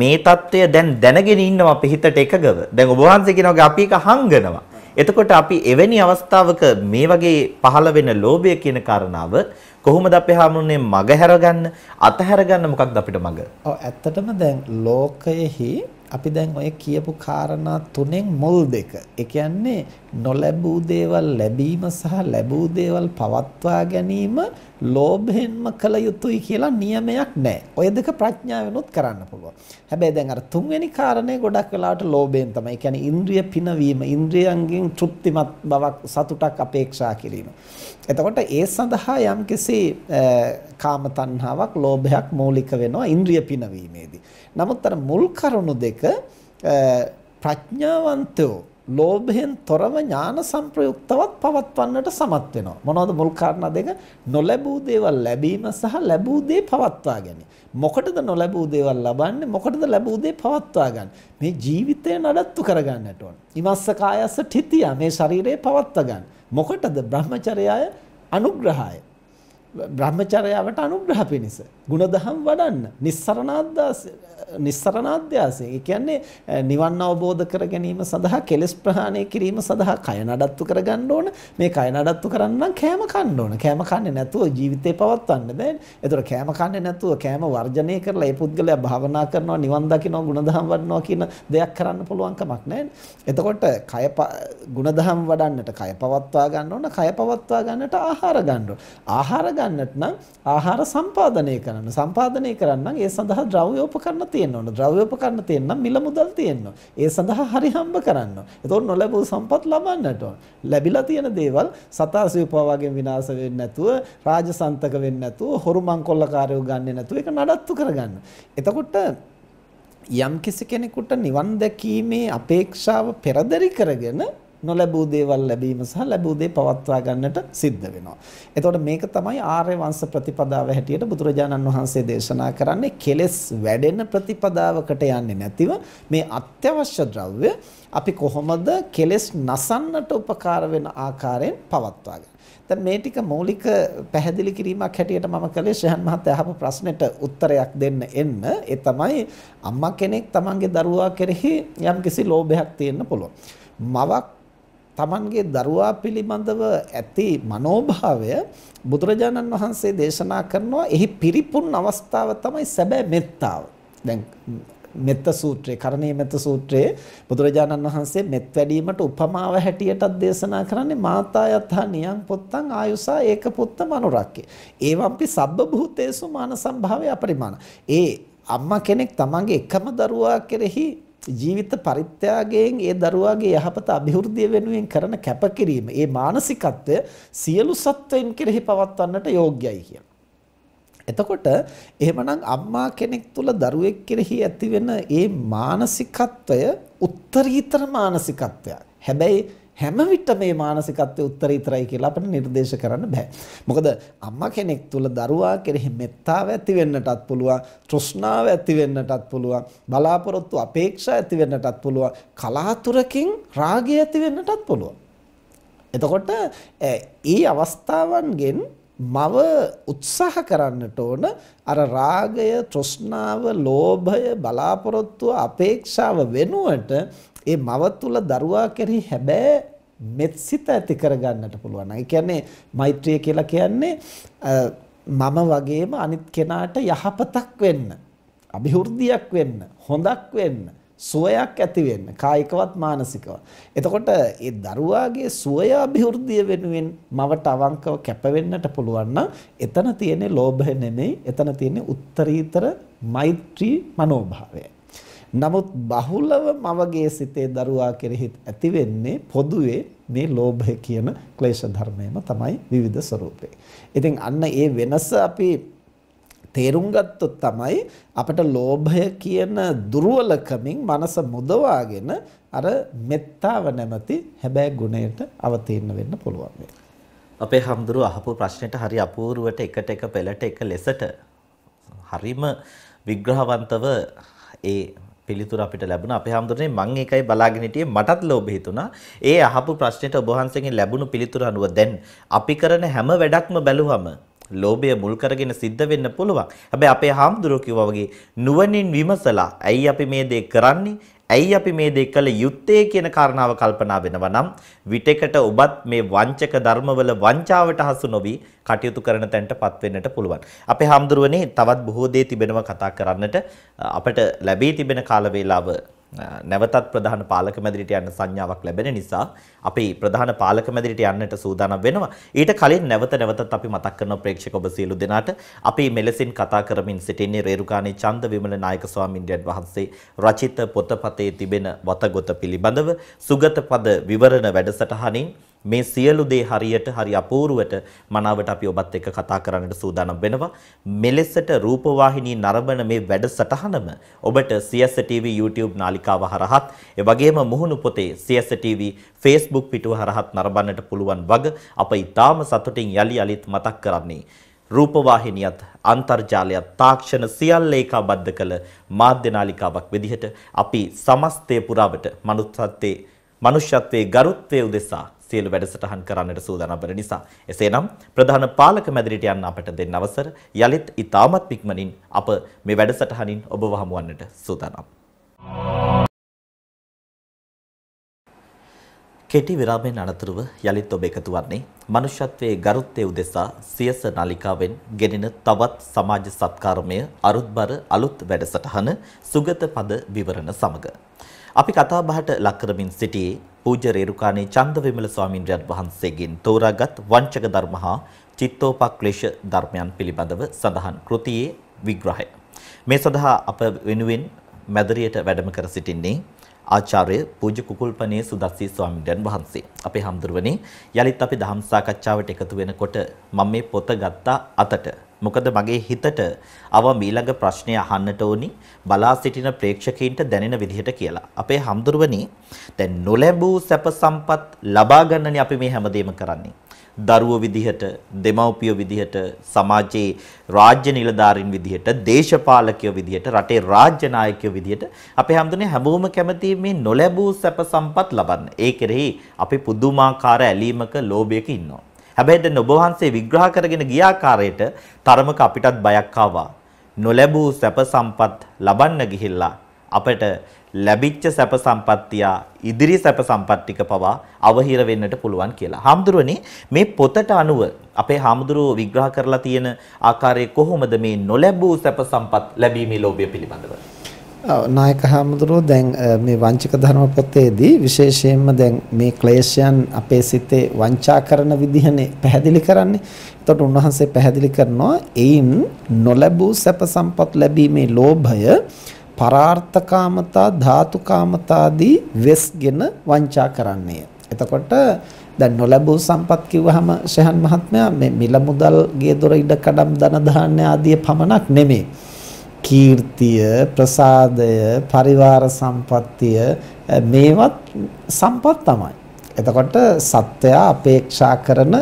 මේ தত্ত্বය දැන් දැනගෙන ඉන්නවා අපේ හිතට එකගව. දැන් ඔබ වහන්සේ කියනවා අපි එක හංගනවා. එතකොට අපි එවැනි අවස්ථාවක මේ වගේ පහළ වෙන ලෝභය කියන කාරණාව කොහොමද අපි හැමෝනේ මග හැරගන්න අතහැර ගන්න මොකක්ද අපිට මග? ඔව් ඇත්තටම දැන් ලෝකයෙහි අපි දැන් ඔය කියපු කාරණා තුනෙන් මුල් දෙක. ඒ කියන්නේ නොලැබූ දේවල් ලැබීම සහ ලැබූ දේවල් පවත්වා ගැනීම ලෝභයෙන්ම කළ යුතුයි කියලා නියමයක් නැහැ. ඔය දෙක ප්‍රඥාවෙනොත් කරන්න පුළුවන්. හැබැයි දැන් අර තුන්වෙනි කාරණේ ගොඩක් වෙලාවට ලෝභයෙන් තමයි. ඒ කියන්නේ ඉන්ද්‍රිය පිනවීම, ඉන්ද්‍රියයන්ගෙන් තෘප්තිමත් බවක් සතුටක් අපේක්ෂා කිරීම. එතකොට ඒ සඳහා යම්කිසි කාම තණ්හාවක්, ලෝභයක් මූලික වෙනවා ඉන්ද්‍රිය පිනවීමේදී. නමුත් අර මුල් කරුණු දෙක ප්‍රඥාවන්තෝ ලෝභයෙන් තොරව ඥාන සංප්‍රයුක්තවත් පවත්වන්නට සමත් වෙනවා. මොනවද මුල් කාරණා දෙක? නොලැබූ දේවල් ලැබීම සහ ලැබූ දේ පවත්වා ගැනීම. මොකටද නොලැබූ දේවල් ලබන්නේ? මොකටද ලැබූ දේ පවත්වා ගන්න? මේ ජීවිතය නඩත්තු කරගන්නට ඕන. ඉමස්ස කායස තිතිය මේ ශරීරය පවත්වා ගන්න. මොකටද? බ්‍රහ්මචර්යය අනුග්‍රහය. බ්‍රහ්මචර්යාවට අනුග්‍රහ පිණිස ಗುಣදහම් වඩන්න nissaranaddhas nissaranaddhyase ඒ කියන්නේ නිවන් අවබෝධ කර ගැනීම සඳහා කෙලෙස් ප්‍රහාණය කිරීම සඳහා කය නඩත්තු කරගන්න ඕන මේ කය නඩත්තු කරන්න නම් කෑම කන්න ඕන කෑම කන්නේ නැතුව ජීවිතේ පවත්වන්න බෑනේ ඒතර කෑම කන්නේ නැතුව කෑම වර්ජනය කරලා ඒ පුද්ගලයා භාවනා කරනවා නිවන් දකිනවා ಗುಣදහම් වඩනවා කියන දෙයක් කරන්න පුළුවන් කමක් නැහැනේ එතකොට කය ಗುಣදහම් වඩන්නට කය පවත්වා ගන්න ඕන කය පවත්වා ගන්නට ආහාර ගන්න ඕන ආහාර ගන්න කරගන්නට නම් ආහාර සම්පාදනය කරන්න. සම්පාදනය කරන්න නම් ඒ සඳහා ද්‍රව්‍ය උපකරණ තියෙන්න ඕන. ද්‍රව්‍ය උපකරණ තියෙන්න නම් මිල මුදල් තියෙන්න ඕන. ඒ සඳහා හරි හම්බ කරන්න ඕන. එතකොට නොලැබූ සම්පත් ලබන්නට ඕන. ලැබිලා තියෙන දේවල් සතා සිව්පා වගේ විනාශ වෙන්නේ නැතුව, රාජසන්තක වෙන්නේ නැතුව, හොරු මංකොල්ලකාරයෝ ගන්නෙ නැතුව ඒක නඩත්තු කරගන්න. එතකොට යම් කෙනෙකුට නිවන් දැකීමේ අපේක්ෂාව පෙරදරි කරගෙන නොලැබූ දේවල් ලැබීම සහ ලැබූ දේ පවත්වා ගන්නට සිද්ධ වෙනවා. එතකොට මේක තමයි ආර්ය වංශ ප්‍රතිපදාව හැටියට බුදුරජාණන් වහන්සේ දේශනා කරන්නේ කෙලෙස් වැඩෙන ප්‍රතිපදාවකට යන්නේ නැතිව මේ අත්‍යවශ්‍ය ද්‍රව්‍ය අපි කොහොමද කෙලෙස් නසන්නට උපකාර වෙන ආකාරයෙන් පවත්වා ගන්නේ. දැන් මේ ටික මৌলিক පැහැදිලි කිරීමක් හැටියට මම කළේ ශ්‍රහන් මහත්තයා අහපු ප්‍රශ්නෙට උත්තරයක් දෙන්න එන්න ඒ තමයි අම්මා කෙනෙක් තමන්ගේ දරුවා කෙරෙහි යම්කිසි ලෝභයක් තියෙන්න පුළුවන් මවක් තමන්ගේ දරුවා පිළිබඳව ඇති මනෝභාවය බුදුරජාණන් වහන්සේ දේශනා කරනවා එහි පිරිපුන් අවස්ථාව තමයි සැබෑ මෙත්තාව. දැන් මෙත්ත සූත්‍රයේ කරණීය මෙත්ත සූත්‍රයේ බුදුරජාණන් වහන්සේ මෙත් වැඩීමට උපමාව හැටියටත් දේශනා කරන්නේ මාතා යථා නියං පොත්තං ආයුසා ඒක පුත්ත මනුරක්කේ. ඒවම්පි සබ්බ භූතේසු මාන සම්භාවේ අපරිමාණ. ඒ අම්මා කෙනෙක් තමන්ගේ එකම දරුවා කෙරෙහි ජීවිත පරිත්‍යාගයෙන් ඒ දරුවාගේ යහපත અભිවෘද්ධිය වෙනුවෙන් කරන කැපකිරීම, ඒ මානසිකත්වය සියලු සත්වයන් කෙරෙහි පවත්වන්නට යෝග්‍යයි කියලා. එතකොට එහෙමනම් අම්මා කෙනෙක් තුල දරුවෙක් කෙරෙහි ඇතිවෙන ඒ මානසිකත්වය උත්තරීතර මානසිකත්වයක්. හැබැයි හැම විට මේ මානසිකත්වයේ උත්තරීතරයි කියලා අපිට නිර්දේශ කරන්න බෑ. මොකද අම්මා කෙනෙක් තුල දරුවා කෙරෙහි මෙත්තාව ඇති වෙන්නටත් පුළුවන්, තෘෂ්ණාව ඇති වෙන්නටත් පුළුවන්, බලාපොරොත්තු අපේක්ෂා ඇති වෙන්නටත් පුළුවන්, කලාතුරකින් රාගය ඇති වෙන්නටත් පුළුවන්. එතකොට ඒ අවස්ථාවන්ගෙන් මව උත්සාහ කරන්නට ඕන අර රාගය, තෘෂ්ණාව, ලෝභය, බලාපොරොත්තු අපේක්ෂාව වෙනුවට ඒ මව තුල දරුවා කෙරෙහි හැබෑ මෙත්සිත ඇති කරගන්නට පුළුවන්. ඒ කියන්නේ මෛත්‍රිය කියලා කියන්නේ මම වගේම අනිත් කෙනාට යහපතක් වෙන්න, અભිවෘද්ධියක් වෙන්න, හොඳක් වෙන්න, සුවයක් ඇති වෙන්න, කායිකවත් මානසිකවත්. එතකොට ඒ දරුවාගේ සුවය અભිවෘද්ධිය වෙනුවෙන් මවට අවංකව කැප වෙන්නට පුළුවන් එතන තියෙන්නේ ලෝභය නෙමෙයි, එතන තියෙන්නේ උත්තරීතර මෛත්‍රී මනෝභාවයයි. නමුත් බහුලව මවගේ සිතේ දරුවා කෙරෙහි ඇති වෙන්නේ පොදුවේ මේ ලෝභය කියන ක්ලේශ ධර්මයම තමයි විවිධ ස්වરૂපේ. ඉතින් අන්න ඒ වෙනස අපි තේරුම් ගත්තොත් තමයි අපිට ලෝභය කියන දුර්වලකමින් මනස මුදවාගෙන අර මෙත්තාව නැමැති හැබෑ ගුණයට අවතීර්ණ වෙන්න පුළුවන් වෙන්නේ. අපේ හම්දුරු අහපු ප්‍රශ්නෙට හරි අපූර්වට එකට එක පෙළට එක ලෙසට හරිම විග්‍රහවන්තව ඒ පිළිතුර අපිට ලැබුණා. අපේ හැමදෙරේ මම ඒකයි බලාගෙන හිටියේ මටත් ලෝභ හිතුණා. ඒ අහපු ප්‍රශ්නෙට ඔබ වහන්සේගෙන් ලැබුණු පිළිතුර අනුව දැන් අපි කරන හැම වැඩක්ම බැලුවම ලෝභය මුල් කරගෙන සිද්ධ වෙන්න පුළුවන්. හැබැයි අපේ හාමුදුරුවෝ කිව්වා වගේ නුවණින් විමසලා ඇයි අපි මේ දේ කරන්නේ? ඇයි අපි මේ දේ කළ යුත්තේ කියන කාරණාව කල්පනා වෙනවා නම් විටෙකට ඔබත් මේ වංචක ධර්මවල වංචාවට හසු නොවි කටයුතු කරන තැනටපත් වෙන්නට පුළුවන්. අපේ හාමුදුරුවනේ තවත් බොහෝ දේ තිබෙනවා කතා කරන්නට අපට ලැබී තිබෙන කාල වේලාව නැවතත් ප්‍රධාන පාලක මැදිරිට යන්න සංඥාවක් ලැබෙන නිසා අපි ප්‍රධාන පාලක මැදිරිට යන්නට සූදානම් වෙනවා. ඊට කලින් නැවත නැවතත් අපි මතක් කරන ප්‍රේක්ෂක ඔබ සියලු දෙනාට අපි මෙලෙසින් කතා කරමින් සිටින්නේ රේරුකාණේ චන්ද විමල නායක ස්වාමින්වයන් වහන්සේ රචිත පොතපතේ තිබෙන වතගොත පිළිබඳව සුගත පද විවරණ වැඩසටහනින් මේ සියලු දේ හරියට හරි අපූර්වට මනාවට අපි ඔබත් එක්ක කතා කරන්නට සූදානම් වෙනවා. මෙලෙසට රූපවාහිනී නරඹන මේ වැඩසටහනම ඔබට CSTV YouTube නාලිකාව හරහත් ඒ වගේම මුහුණු පොතේ CSTV Facebook පිටුව හරහත් නරඹන්නට පුළුවන් වග අප ඊටාම සතුටින් යලි යලිත් මතක් කරන්නේ. රූපවාහිනියත් අන්තර්ජාලයත් තාක්ෂණ සියල්ල ඒකාබද්ධ කළ මාධ්‍ය නාලිකාවක් විදිහට අපි සමස්තය පුරාවට මනුස්සත්වයේ මනුෂ්‍යත්වයේ ගරුත්වය උදෙසා සියලු වැඩසටහන් කරන්නට සූදානම් වන නිසා. එසේනම් ප්‍රධාන පාලක මැදිරිට යන්න අපට දෙන්න අවසර යලිත් ඉතාමත් ඉක්මනින් අප මේ වැඩසටහනින් ඔබව හමුවන්නට සූදානම්. කෙටි විරාමයෙන් අනතුරුව යලිත් ඔබ එකතු වන්නේ මනුෂ්‍යත්වයේ ගරුත්වය උදෙසා සියස නාලිකාවෙන් ගෙනෙන තවත් සමාජ සත්කාරමය අරුත්බර අලුත් වැඩසටහන සුගත පද විවරණ සමග. අපි කතා බහට ලක් කරමින් සිටියේ පූජ්‍ය රේරුකාණේ චන්දවිමල ස්වාමින්ද්‍රයන් වහන්සේගෙන් තෝරාගත් වංචක ධර්ම හා චිත්තෝපක්ලේශ ධර්මයන් පිළිබඳව සඳහන් කෘතියේ විග්‍රහය. මේ සඳහා අප වෙනුවෙන් මැදිරියට වැඩම කර සිටින්නේ ආචාර්ය පූජ්‍ය කුකුල්පනේ සුදස්සි ස්වාමින්ද්‍රයන් වහන්සේ. අපේ හම්දුරුවනේ යලිත් අපි දහම් සාකච්ඡාවට එකතු වෙනකොට මම මේ පොත ගත්තා අතට මොකද මගේ හිතට අවම ඊළඟ ප්‍රශ්නය අහන්නට ඕනි බලා සිටින ප්‍රේක්ෂකයින්ට දැනෙන විදිහට කියලා. අපේ හම්දුරුවනි දැන් නොලැබූ සැප සම්පත් ලබා ගන්නනේ අපි මේ හැමදේම කරන්නේ. දරුවෝ විදිහට, දෙමව්පියෝ විදිහට, සමාජයේ රාජ්‍ය නිලධාරීන් විදිහට, දේශපාලකයෝ විදිහට, රටේ රාජ්‍ය නායකයෝ විදිහට අපේ හැමදෙනේ හැමෝම කැමති මේ නොලැබූ සැප සම්පත් ලබන්න. ඒ කෙරෙහි අපි පුදුමාකාර ඇලීමක, ලෝභයක ඉන්නවා. හැබැයි දැන් ඔබ වහන්සේ විග්‍රහ කරගෙන ගිය ආකාරයට තරමක අපිටත් බයක් ආවා. නොලැබූ සැප සම්පත් ලබන්න ගිහිල්ලා අපට ලැබිච්ච සැප සම්පත්තිය ඉදිරි සැප සම්පත්තික පවා අවහිර වෙන්නට පුළුවන් කියලා. හාමුදුරනි මේ පොතට අනුව අපේ හාමුදුරුව විග්‍රහ කරලා තියෙන ආකාරය කොහොමද මේ නොලැබූ සැප සම්පත් ලැබීමේ ලෝභය පිළිබඳව? නායක හාමුදුරුවෝ දැන් මේ වංචක ධර්ම පොතේදී විශේෂයෙන්ම දැන් මේ ක්ලේශයන් අපේ සිතේ වංචා කරන විදිහනේ පැහැදිලි කරන්නේ. එතකොට උන්වහන්සේ පැහැදිලි කරනවා එයින් නොලැබූ සැප සම්පත් ලැබීමේ ලෝභය පරාර්ථකාමතා ධාතුකාමතාදී වෙස්ගෙන වංචා කරන්නේය. එතකොට දැන් නොලැබූ සම්පත් කිව්වහම ශහන් මහත්මයා මේ මිල මුදල් ගේ දොර ඉඩ කඩම් ධන ධාන්‍ය ආදී පමණක් නෙමෙයි. කීර්තිය, ප්‍රසාදය, පරිවාර සම්පත්තිය මේවත් සම්පත් තමයි. එතකොට සත්‍යය අපේක්ෂා කරන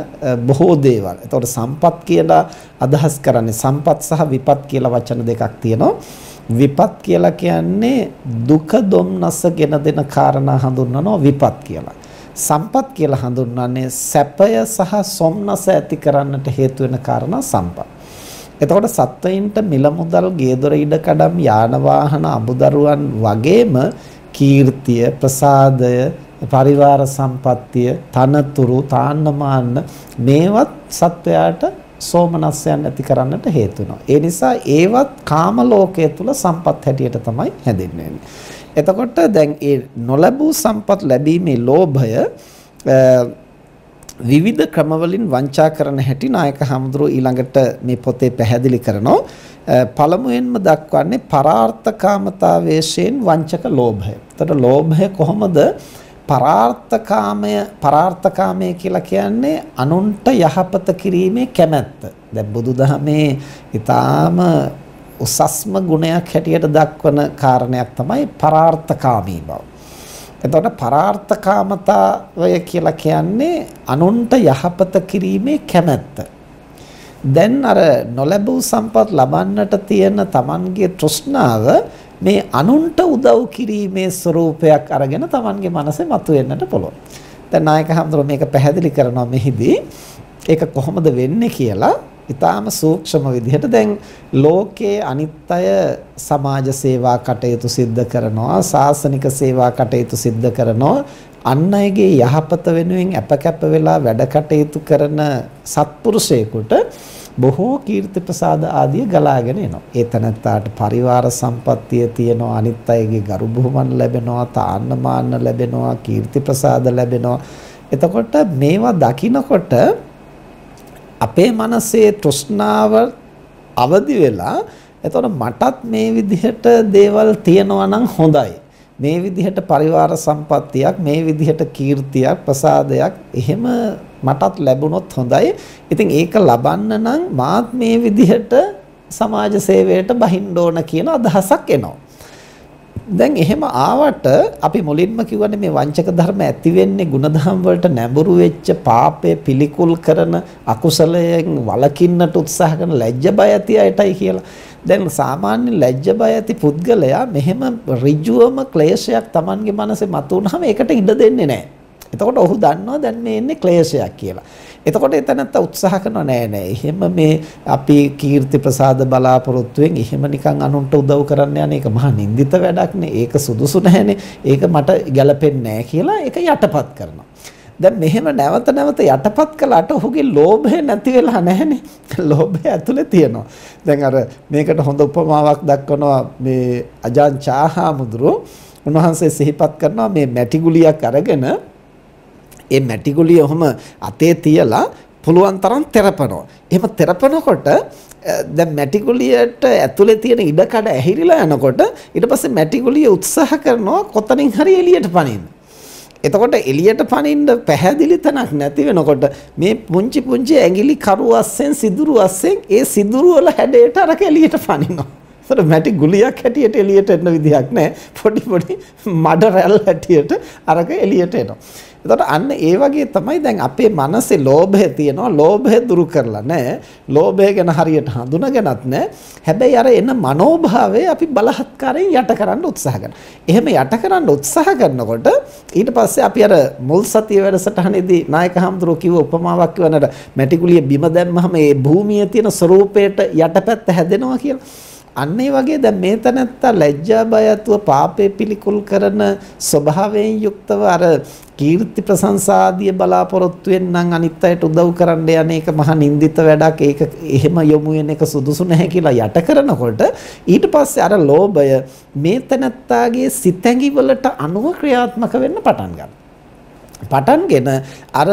බොහෝ දේවල්. එතකොට සම්පත් කියලා අදහස් කරන්නේ සම්පත් සහ විපත් කියලා වචන දෙකක් තියෙනවා. විපත් කියලා කියන්නේ දුක දුම්නස ගෙන දෙන කාරණා හඳුන්වනවා විපත් කියලා. සම්පත් කියලා හඳුන්වන්නේ සැපය සහ සොම්නස ඇති කරන්නට හේතු වෙන කාරණා සම්පත්. එතකොට සත්වයින්ට මිල මුදල්, ගේදොර ඉඩකඩම්, යාන වාහන, අමුදරුවන් වගේම කීර්තිය, ප්‍රසාදය, පරිවාර සම්පත්තිය, තනතුරු, තාන්නමාන්න මේවත් සත්වයාට සෝමනස්යන් ඇති කරන්නට හේතු වෙනවා. ඒ නිසා ඒවත් කාම ලෝකයේ තුල සම්පත් හැටියට තමයි හැදෙන්නේ. එතකොට දැන් ඒ නොලැබූ සම්පත් ලැබීමේ ලෝභය විවිධ ක්‍රමවලින් වංචා කරන හැටි නායක හමුදුරුව ඊළඟට මේ පොතේ පැහැදිලි කරනවා. පළමුවෙන්ම දක්වන්නේ පරාර්ථකාමතාවේශයෙන් වංචක ලෝභය. එතකොට ලෝභය කොහොමද පරාර්ථකාමය පරාර්ථකාමය කියලා කියන්නේ අනුන්ට යහපත කිරීමේ කැමැත්ත. දැන් බුදුදහමේ ඊටාම උසස්ම ගුණයක් හැටියට දක්වන කාරණයක් තමයි පරාර්ථකාමී බව. එතකොට පරාර්ථකාමතාවය කියලා කියන්නේ අනුන්ට යහපත කිරීමේ කැමැත්ත. දැන් අර නොලැබූ සම්පත් ලබන්නට තියෙන Tamanගේ තෘෂ්ණාව මේ අනුන්ට උදව් කිරීමේ ස්වરૂපයක් අරගෙන Tamanගේ මනසේ මතුවෙන්නට පුළුවන්. දැන් නායක හඳුර මේක පැහැදිලි කරනවා මෙහිදී. ඒක කොහොමද වෙන්නේ කියලා ඊටාම සූක්ෂම විදිහට දැන් ලෝකයේ අනිත්‍ය සමාජ සේවා කටයුතු සිද්ධ කරනවා සාසනික සේවා කටයුතු සිද්ධ කරනවා අන් අයගේ යහපත වෙනුවෙන් අපකැප වෙලා වැඩ කටයුතු කරන සත්පුරුෂයෙකුට බොහෝ කීර්ති ප්‍රසාද ආදිය ගලාගෙන එනවා. ඒ තනත්තාට පරිවාර සම්පත්තිය තියෙනවා, අනිත් අයගේ ගරු බුහුමන් ලැබෙනවා, තාන්න මාන්න ලැබෙනවා, කීර්ති ප්‍රසාද ලැබෙනවා. එතකොට මේවා දකිනකොට අපේ මනසේ තෘෂ්ණාව අවදි වෙලා එතකොට මටත් මේ විදිහට දේවල් තියෙනවා නම් හොඳයි. මේ විදිහට පරිවාර සම්පත්තියක් මේ විදිහට කීර්තියක් ප්‍රසාදයක් එහෙම මටත් ලැබුණොත් හොඳයි. ඉතින් ඒක ලබන්න නම් මාත් මේ විදිහට සමාජ සේවයට බහින්න ඕන කියන අදහසක් එනවා. දැන් එහෙම ආවට අපි මුලින්ම කිව්වනේ මේ වංචක ධර්ම ඇති වෙන්නේ ಗುಣධම් වලට නැඹුරු වෙච්ච පාපය පිළිකුල් කරන අකුසලයෙන් වළකින්නට උත්සාහ කරන ලැජ්ජ බය ඇති අයටයි කියලා. දැන් සාමාන්‍ය ලැජ්ජ බය ඇති පුද්ගලයා මෙහෙම ඍජුවම ක්ලේශයක් Tamange මනසේ මතුවනහම ඒකට ඉඩ දෙන්නේ නැහැ. එතකොට ඔහු දන්නවා දැන් මේ ඉන්නේ ක්ලේශයක් කියලා. එතකොට එතනත්ත උත්සාහ කරනවා නෑ නෑ. එහෙම මේ අපි කීර්ති ප්‍රසාද බලාපොරොත්තුෙන් එහෙම නිකන් අනුන්ට උදව් කරන්න යන එක මහා නින්දිත වැඩක්නේ. ඒක සුදුසු නෑනේ. ඒක මට ගැළපෙන්නේ නෑ කියලා ඒක යටපත් කරනවා. දැන් මෙහෙම නැවත නැවත යටපත් කළාට ඔහුගේ ලෝභය නැති වෙලා නැහනේ. ලෝභය ඇතුලේ තියෙනවා. දැන් අර මේකට හොඳ උපමාවක් දක්වනවා මේ අජාන් චාහා මුදුරු උන්වහන්සේ සිහිපත් කරනවා මේ මැටි ගුලියක් අරගෙන ඒ මැටි ගුලිය ඔහම අතේ තියලා පුළුවන් තරම් තෙරපනවා. එහෙම තෙරපනකොට දැන් මැටි ගුලියට ඇතුලේ තියෙන ඉඩ කඩ ඇහිරිලා යනකොට ඊට පස්සේ මැටි ගුලිය උත්සාහ කරනවා කොතනින් හරි එළියට පනින්න. එතකොට එළියට පනින්න පැහැදිලි තැනක් නැති වෙනකොට මේ පුංචි පුංචි ඇඟිලි කරු අස්සෙන් සිදුරු අස්සෙන් ඒ සිදුරු වල හැඩයට අරක එළියට පනිනවා. ඒතර මැටි ගුලියක් හැටියට එළියට එන්න විදිහක් නැහැ. පොඩි පොඩි මඩ රැල් හැටියට අරක එළියට එනවා. එතකොට අන්න ඒ වගේ තමයි දැන් අපේ මනසේ ලෝභය තියෙනවා. ලෝභය දුරු කරලා නැහැ. ලෝභය ගැන හරියට හඳුනාගෙනත් නැහැ. හැබැයි අර එන මනෝභාවය අපි බලහත්කාරයෙන් යට කරන්න උත්සාහ කරනවා. එහෙම යට කරන්න උත්සාහ කරනකොට ඊට පස්සේ අපි අර මුල් සතිය වැඩසටහනේදී නායක හම්දුරෝ කිව්ව උපමාවක් කියනට මැටිකුලිය බිම දැම්මම ඒ භූමියේ තියෙන ස්වરૂපයට යටපැත්ත හැදෙනවා කියලා. අන්න ඒ වගේ දැන් මේ තනත්තා ලැජ්ජා බයත්ව පාපේ පිළිකුල් කරන ස්වභාවයෙන් යුක්තව අර කීර්ති ප්‍රශංසාදිය බලාපොරොත්තු වෙන්නම් අනිත් අයට උදව් කරන්න යන එක මහ නින්දිත වැඩක් ඒක එහෙම යොමු වෙන එක සුදුසු නැහැ කියලා යට කරනකොට ඊට පස්සේ අර ලෝභය මේ තනත්තාගේ සිතැඟි වලට අනුව ක්‍රියාත්මක වෙන්න පටන් ගන්නවා පටන්ගෙන අර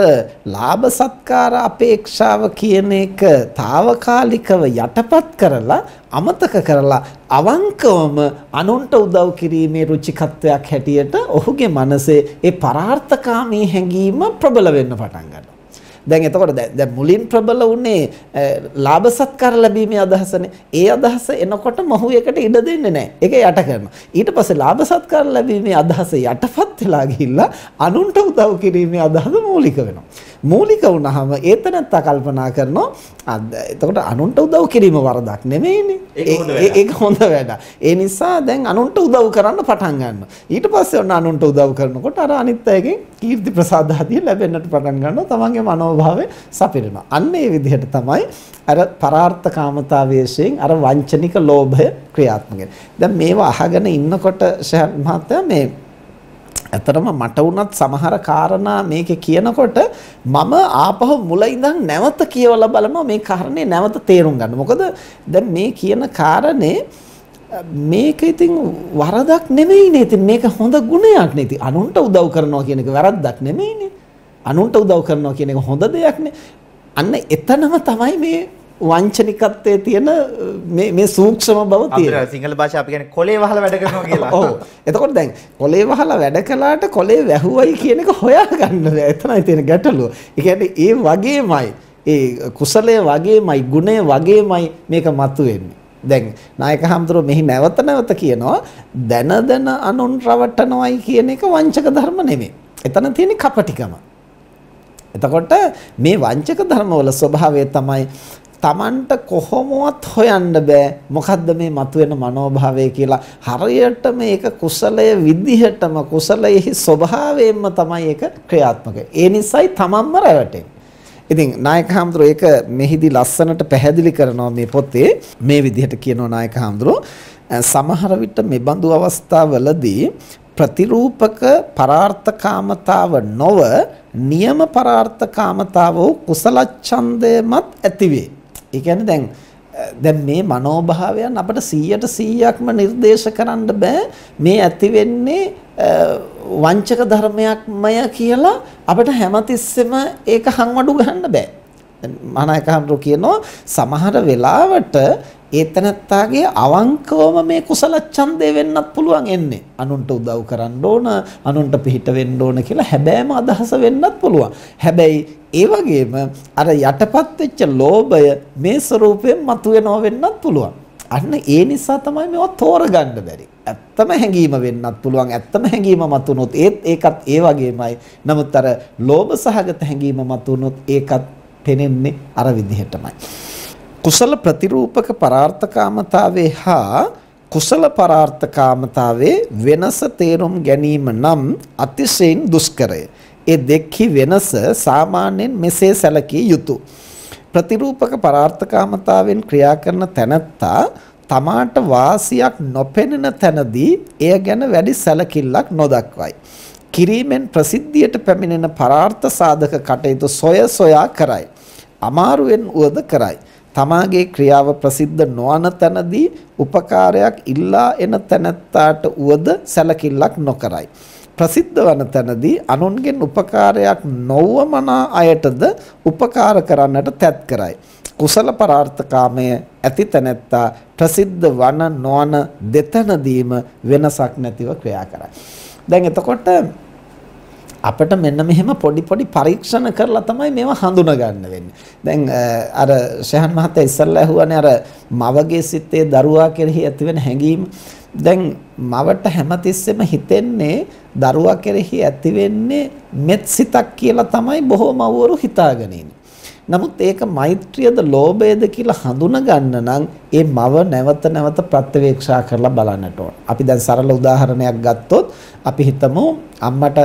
ලාභ සත්කාර අපේක්ෂාව කියන එක తాවකාලිකව යටපත් කරලා අමතක කරලා අවංකවම අනුන්ට උදව් කිරීමේ රුචිකත්වයක් හැටියට ඔහුගේ මනසේ ඒ පරාර්ථකාමී හැඟීම ප්‍රබල වෙන්න පටන් ගන්නවා දැන් එතකොට දැන් මුලින් ප්‍රබල වුණේ ලාභ සත්කාර ලැබීමේ අදහසනේ. ඒ අදහස එනකොට මොහු එකට ඉඩ දෙන්නේ නැහැ. ඒක යට කරනවා. ඊට පස්සේ ලාභ සත්කාර ලැබීමේ අදහස යටපත් වෙලා ගිහිල්ලා අනුන්ට උදව් කිරීමේ අදහස මූලික වෙනවා. මූලික වුණාම ඒතනත්ත කල්පනා කරනවා එතකොට අනුන්ට උදව් කිරීම වරදක් නෙමෙයිනේ. ඒක හොඳ වැඩක්. ඒ නිසා දැන් අනුන්ට උදව් කරන්න පටන් ගන්නවා. ඊට පස්සේ ඔන්න අනුන්ට උදව් කරනකොට අර අනිත් අයගෙන් කීර්ති ප්‍රසාදාදී ලැබෙන්නට පටන් ගන්නවා. තමන්ගේ මනෝ මනෝභාවය සපිරෙනවා. අන්න ඒ විදිහට තමයි අර පරාර්ථ කාමතාවයේසෙන් අර වංචනික ලෝභය ක්‍රියාත්මක වෙන්නේ. දැන් මේවා අහගෙන ඉන්නකොට ශාන් මහත්තයා මේ ඇතරම මට වුණත් සමහර කාරණා මේකේ කියනකොට මම ආපහු මුල ඉඳන් නැවත කියවලා බලනවා මේ කාරණේ නැවත තේරුම් ගන්න. මොකද දැන් මේ කියන කාරණේ මේක ඉතින් වරදක් නෙමෙයිනේ. ඉතින් මේක හොඳ ගුණයක් නේ. ඉතින් අනුන්ට උදව් කරනවා කියන එක වැරද්දක් නෙමෙයිනේ. අනුන්ට උදව් කරනවා කියන එක හොඳ දෙයක්නේ. අන්න එතනම තමයි මේ වංචනිකත්වයේ තියෙන මේ මේ සූක්ෂම බව තියෙනවා. අපේ සිංහල භාෂාව අපි කියන්නේ කොලේ වහලා වැඩ කරනවා කියලා. ඔව්. එතකොට දැන් කොලේ වහලා වැඩ කළාට කොලේ වැහුවයි කියන එක හොයාගන්න බැහැ. එතනයි තියෙන ගැටලුව. ඒ කියන්නේ ඒ වගේමයි ඒ කුසලයේ වගේමයි ගුණය වගේමයි මේක මතුවෙන්නේ. දැන් නායක හම්තුරෝ මෙහි නැවත නැවත කියනවා දැන දැන අනුන් රවටනවයි කියන එක වංචක ධර්ම නෙමෙයි. එතන තියෙන්නේ කපටිකම. එතකොට මේ වංචක ධර්මවල ස්වභාවය තමයි තමන්ට කොහොමවත් හොයන්න බෑ මොකද්ද මේ මතුවෙන මනෝභාවය කියලා හරියට මේක කුසලය විදිහටම කුසලයේ ස්වභාවයෙන්ම තමයි ඒක ක්‍රියාත්මක. ඒ නිසායි තමන්ම රැවටෙන්නේ. ඉතින් නායක හඳුරෝ ඒක මෙහිදී ලස්සනට පැහැදිලි කරනවා මේ පොතේ මේ විදිහට කියනවා නායක හඳුරෝ සමහර විට මෙබඳු අවස්ථාවලදී ප්‍රතිරූපක පරාර්ථකාමතාව නොව නියම පරාර්ථකාමතාවෝ කුසල ඡන්දයමත් ඇතිවේ. ඒ කියන්නේ දැන් දැන් මේ මනෝභාවයන් අපිට 100ට 100ක්ම නිර්දේශ කරන්න බෑ. මේ ඇති වෙන්නේ වංචක ධර්මයක්මය කියලා අපිට හැමතිස්සෙම ඒක හංවඩු ගහන්න බෑ. මහානායක හඳුරු කියනවා සමහර වෙලාවට ඒතනත්තාගේ අවංකවම මේ කුසල ඡන්දේ වෙන්නත් පුළුවන් එන්නේ. අනුන්ට උදව් කරන්න ඕන, අනුන්ට පිහිට වෙන්න ඕන කියලා හැබෑම අදහස වෙන්නත් පුළුවන්. හැබැයි ඒ වගේම අර යටපත් වෙච්ච ලෝභය මේ ස්වરૂපයෙන් මතුවෙනව වෙන්නත් පුළුවන්. අන්න ඒ නිසා තමයි මේවා තෝරගන්න බැරි. ඇත්තම හැඟීම වෙන්නත් පුළුවන්. ඇත්තම හැඟීම මතුනොත් ඒත් ඒකත් ඒ වගේමයි. නමුත් අර ලෝභ සහගත හැඟීම මතුනොත් ඒකත් පෙනෙන්නේ අර විදිහටමයි. කුසල ප්‍රතිරූපක පරාර්ථකාමතාවේ හා කුසල පරාර්ථකාමතාවේ වෙනස තේරුම් ගැනීම නම් අතිශයින් දුෂ්කරය. ඒ දෙකෙහි වෙනස සාමාන්‍යයෙන් මෙසේ සැලකිය යුතුය. ප්‍රතිරූපක පරාර්ථකාමතාවෙන් ක්‍රියා කරන තැනැත්තා තමාට වාසියක් නොපෙනෙන තැනදී එය ගැන වැඩි සැලකිල්ලක් නොදක්වයි. කිරීමෙන් ප්‍රසිද්ධියට පැමිණෙන පරාර්ථ සාධක කටයුතු සොය සොයා කරයි. අමාරුවෙන් උවද කරයි. තමාගේ ක්‍රියාව ප්‍රසිද්ධ නොවන තැනදී උපකාරයක් ඉල්ලා එන තැනැත්තාට උවද සැලකිල්ලක් නොකරයි. ප්‍රසිද්ධ වන තැනදී අනුන්ගෙන් උපකාරයක් නොවමනා අයටද උපකාර කරන්නට තැත් කරයි. කුසල පරාර්ථකාමය ඇති තැනැත්තා ප්‍රසිද්ධ වන නොවන දෙතැනදීම වෙනසක් නැතිව ක්‍රියා කරයි. දැන් එතකොට අපිට මෙන්න මෙහෙම පොඩි පොඩි පරීක්ෂණ කරලා තමයි මේවා හඳුනගන්න වෙන්නේ. දැන් අර ශහන් මහත්තයා ඉස්සල්ලා ඇහුවානේ අර මවගේ සිතේ දරුවා කෙරෙහි ඇතිවෙන හැඟීම. දැන් මවට හැමතිස්සෙම හිතෙන්නේ දරුවා කෙරෙහි ඇති වෙන්නේ මෙත් සිතක් කියලා තමයි බොහෝ මව්වරු හිතාගෙන ඉන්නේ. නමුත් ඒක මෛත්‍රියද ලෝභයද කියලා හඳුනගන්න නම් ඒ මව නැවත නැවත ප්‍රත්‍යවේක්ෂා කරලා බලන්නට ඕන. අපි දැන් සරල උදාහරණයක් ගත්තොත් අපි හිතමු අම්මට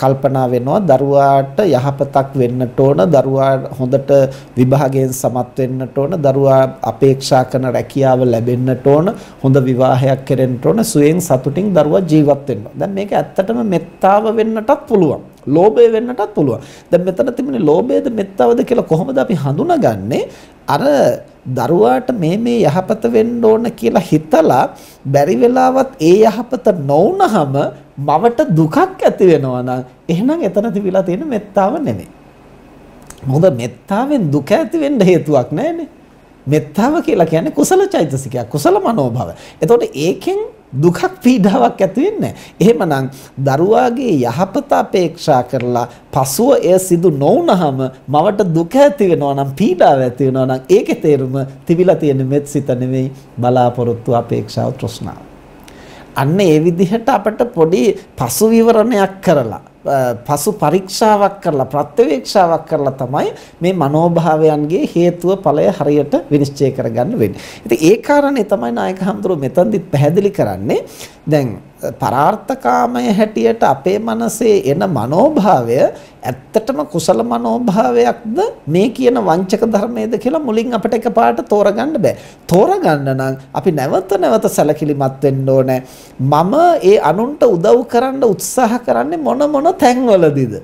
කල්පනා වෙනවා දරුවාට යහපතක් වෙන්නට ඕන දරුවා හොඳට විභාගයෙන් සමත් වෙන්නට ඕන දරුවා අපේක්ෂා කරන රැකියාව ලැබෙන්නට ඕන හොඳ විවාහයක් කෙරෙන්නට ඕන සුවෙන් සතුටින් දරුවා ජීවත් වෙන්න. දැන් මේක ඇත්තටම මෙත්තාව වෙන්නටත් පුළුවන්. ලෝභය වෙන්නටත් පුළුවන්. දැන් මෙතන තිබුණේ ලෝභයද මෙත්තාවද කියලා කොහොමද අපි හඳුනාගන්නේ? අර දරුවාට මේ මේ යහපත වෙන්න ඕන කියලා හිතලා බැරි වෙලාවත් ඒ යහපත නොවුනහම මවට දුකක් ඇති වෙනවා නම් එහෙනම් එතන තිබිලා තියෙන මෙත්තාව නෙමෙයි. මොකද මෙත්තාවෙන් දුක ඇති වෙන්න හේතුවක් නැහැනේ. මෙත්තාව කියලා කියන්නේ කුසල චෛතසිකයක්, කුසල මනෝභාව. එතකොට ඒකෙන් දුකක් පීඩාවක් ඇති වෙන්නේ එහෙමනම් දරුවාගේ යහපත අපේක්ෂා කරලා පසුව එය සිදු නොවුනහම මවට දුක ඇති වෙනවා නම් පීඩාව ඇති වෙනවා නම් ඒකේ තේරුම තිබිලා තියෙන මෙත්සිත නෙමෙයි බලාපොරොත්තු අපේක්ෂාව තෘෂ්ණාව. අන්න ඒ විදිහට අපිට පොඩි පසු විවරණයක් කරලා පසු පරීක්ෂාවක් කරලා ප්‍රත්‍යවේක්ෂාවක් කරලා තමයි මේ මනෝභාවයන්ගේ හේතුව ඵලය හරියට විනිශ්චය කරගන්න වෙන්නේ. ඉතින් ඒ කාරණේ තමයි නායක හඳුරු මෙතනදිත් පැහැදිලි කරන්නේ. දැන් පරාර්ථකාමයේ හැටියට අපේ මනසේ එන මනෝභාවය ඇත්තටම කුසල මනෝභාවයක්ද මේ කියන වංචක ධර්මයේද කියලා මුලින් අපිට එකපාරට තෝරගන්න බෑ. තෝරගන්න නම් අපි නැවත නැවත සැලකිලිමත් වෙන්න ඕනේ. මම ඒ අනුන්ට උදව් කරන්න උත්සාහ කරන්නේ මොන මොන තැන්වලදීද?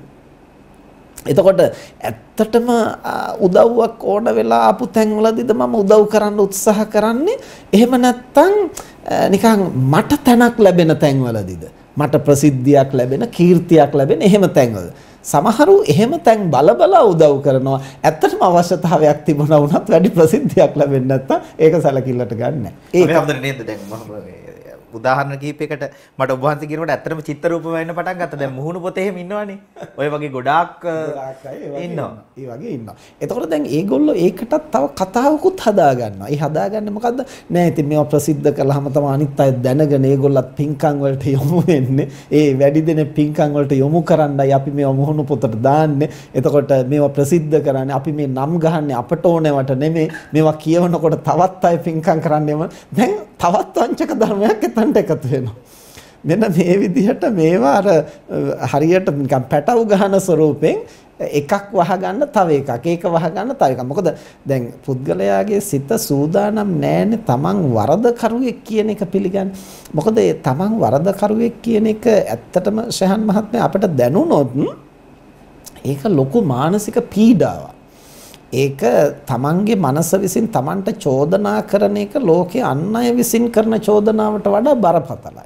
එතකොට ඇත්තටම උදව්වක් ඕන වෙලා ආපු තැන්වලදීද මම උදව් කරන්න උත්සාහ කරන්නේ එහෙම නැත්නම් නිකන් මට තැනක් ලැබෙන තැන්වලදීද මට ප්‍රසිද්ධියක් ලැබෙන කීර්තියක් ලැබෙන එහෙම තැන්වල සමහරු එහෙම තැන් බලබලා උදව් කරනවා ඇත්තටම අවශ්‍යතාවයක් තිබුණා වුණත් වැඩි ප්‍රසිද්ධියක් ලැබෙන්නේ නැත්නම් ඒක සැලකිල්ලට ගන්න. ඒක හොඳට නේද දැන් මම උදාහරණ කීපයකට මට ඔබවහන්සේ කියනකොට ඇත්තටම චිත්‍ර රූප වෙන්න පටන් ගත්තා. දැන් මුහුණු පොතේ එහෙම ඉන්නවනේ. ඔය වගේ ගොඩාක් ඉන්නවා. ඒ වගේ ඉන්නවා. එතකොට දැන් ඒගොල්ලෝ ඒකටත් තව කතාවකුත් හදා ගන්නවා. ඒ හදාගන්නේ මොකද්ද? නෑ ඉතින් මේවා ප්‍රසිද්ධ කළාම තමයි අනිත් අය දැනගෙන ඒගොල්ලත් පින්කම් වලට යොමු වෙන්නේ. ඒ වැඩි දෙනෙක් පින්කම් වලට යොමු කරන්නයි අපි මේවා මුහුණු පොතට දාන්නේ. එතකොට මේවා ප්‍රසිද්ධ කරන්නේ අපි මේ නම් ගහන්නේ අපට ඕනෑවට නෙමෙයි. මේවා කියවනකොට තවත් අය පින්කම් කරන්නේම දැන් තවත් වංචක ධර්මයක් එතනට එකතු වෙනවා. මෙන්න මේ විදිහට මේවා අර හරියට නිකන් පැටව ගහන ස්වරූපෙන් එකක් වහගන්න තව එකක් ඒක වහගන්න තව එකක් මොකද දැන් පුද්ගලයාගේ සිත සූදානම් නැන්නේ තමන් වරදකරුවෙක් කියන එක පිළිගන්න මොකද ඒ තමන් වරදකරුවෙක් කියන එක ඇත්තටම ශහන් මහත්මයා අපිට දැනුනොත් ඒක ලොකු මානසික පීඩාවක් ඒක තමන්ගේ මනස විසින් තමන්ට චෝදනා කරන එක ලෝකේ අන් අය විසින් කරන චෝදනාවට වඩා බරපතලයි.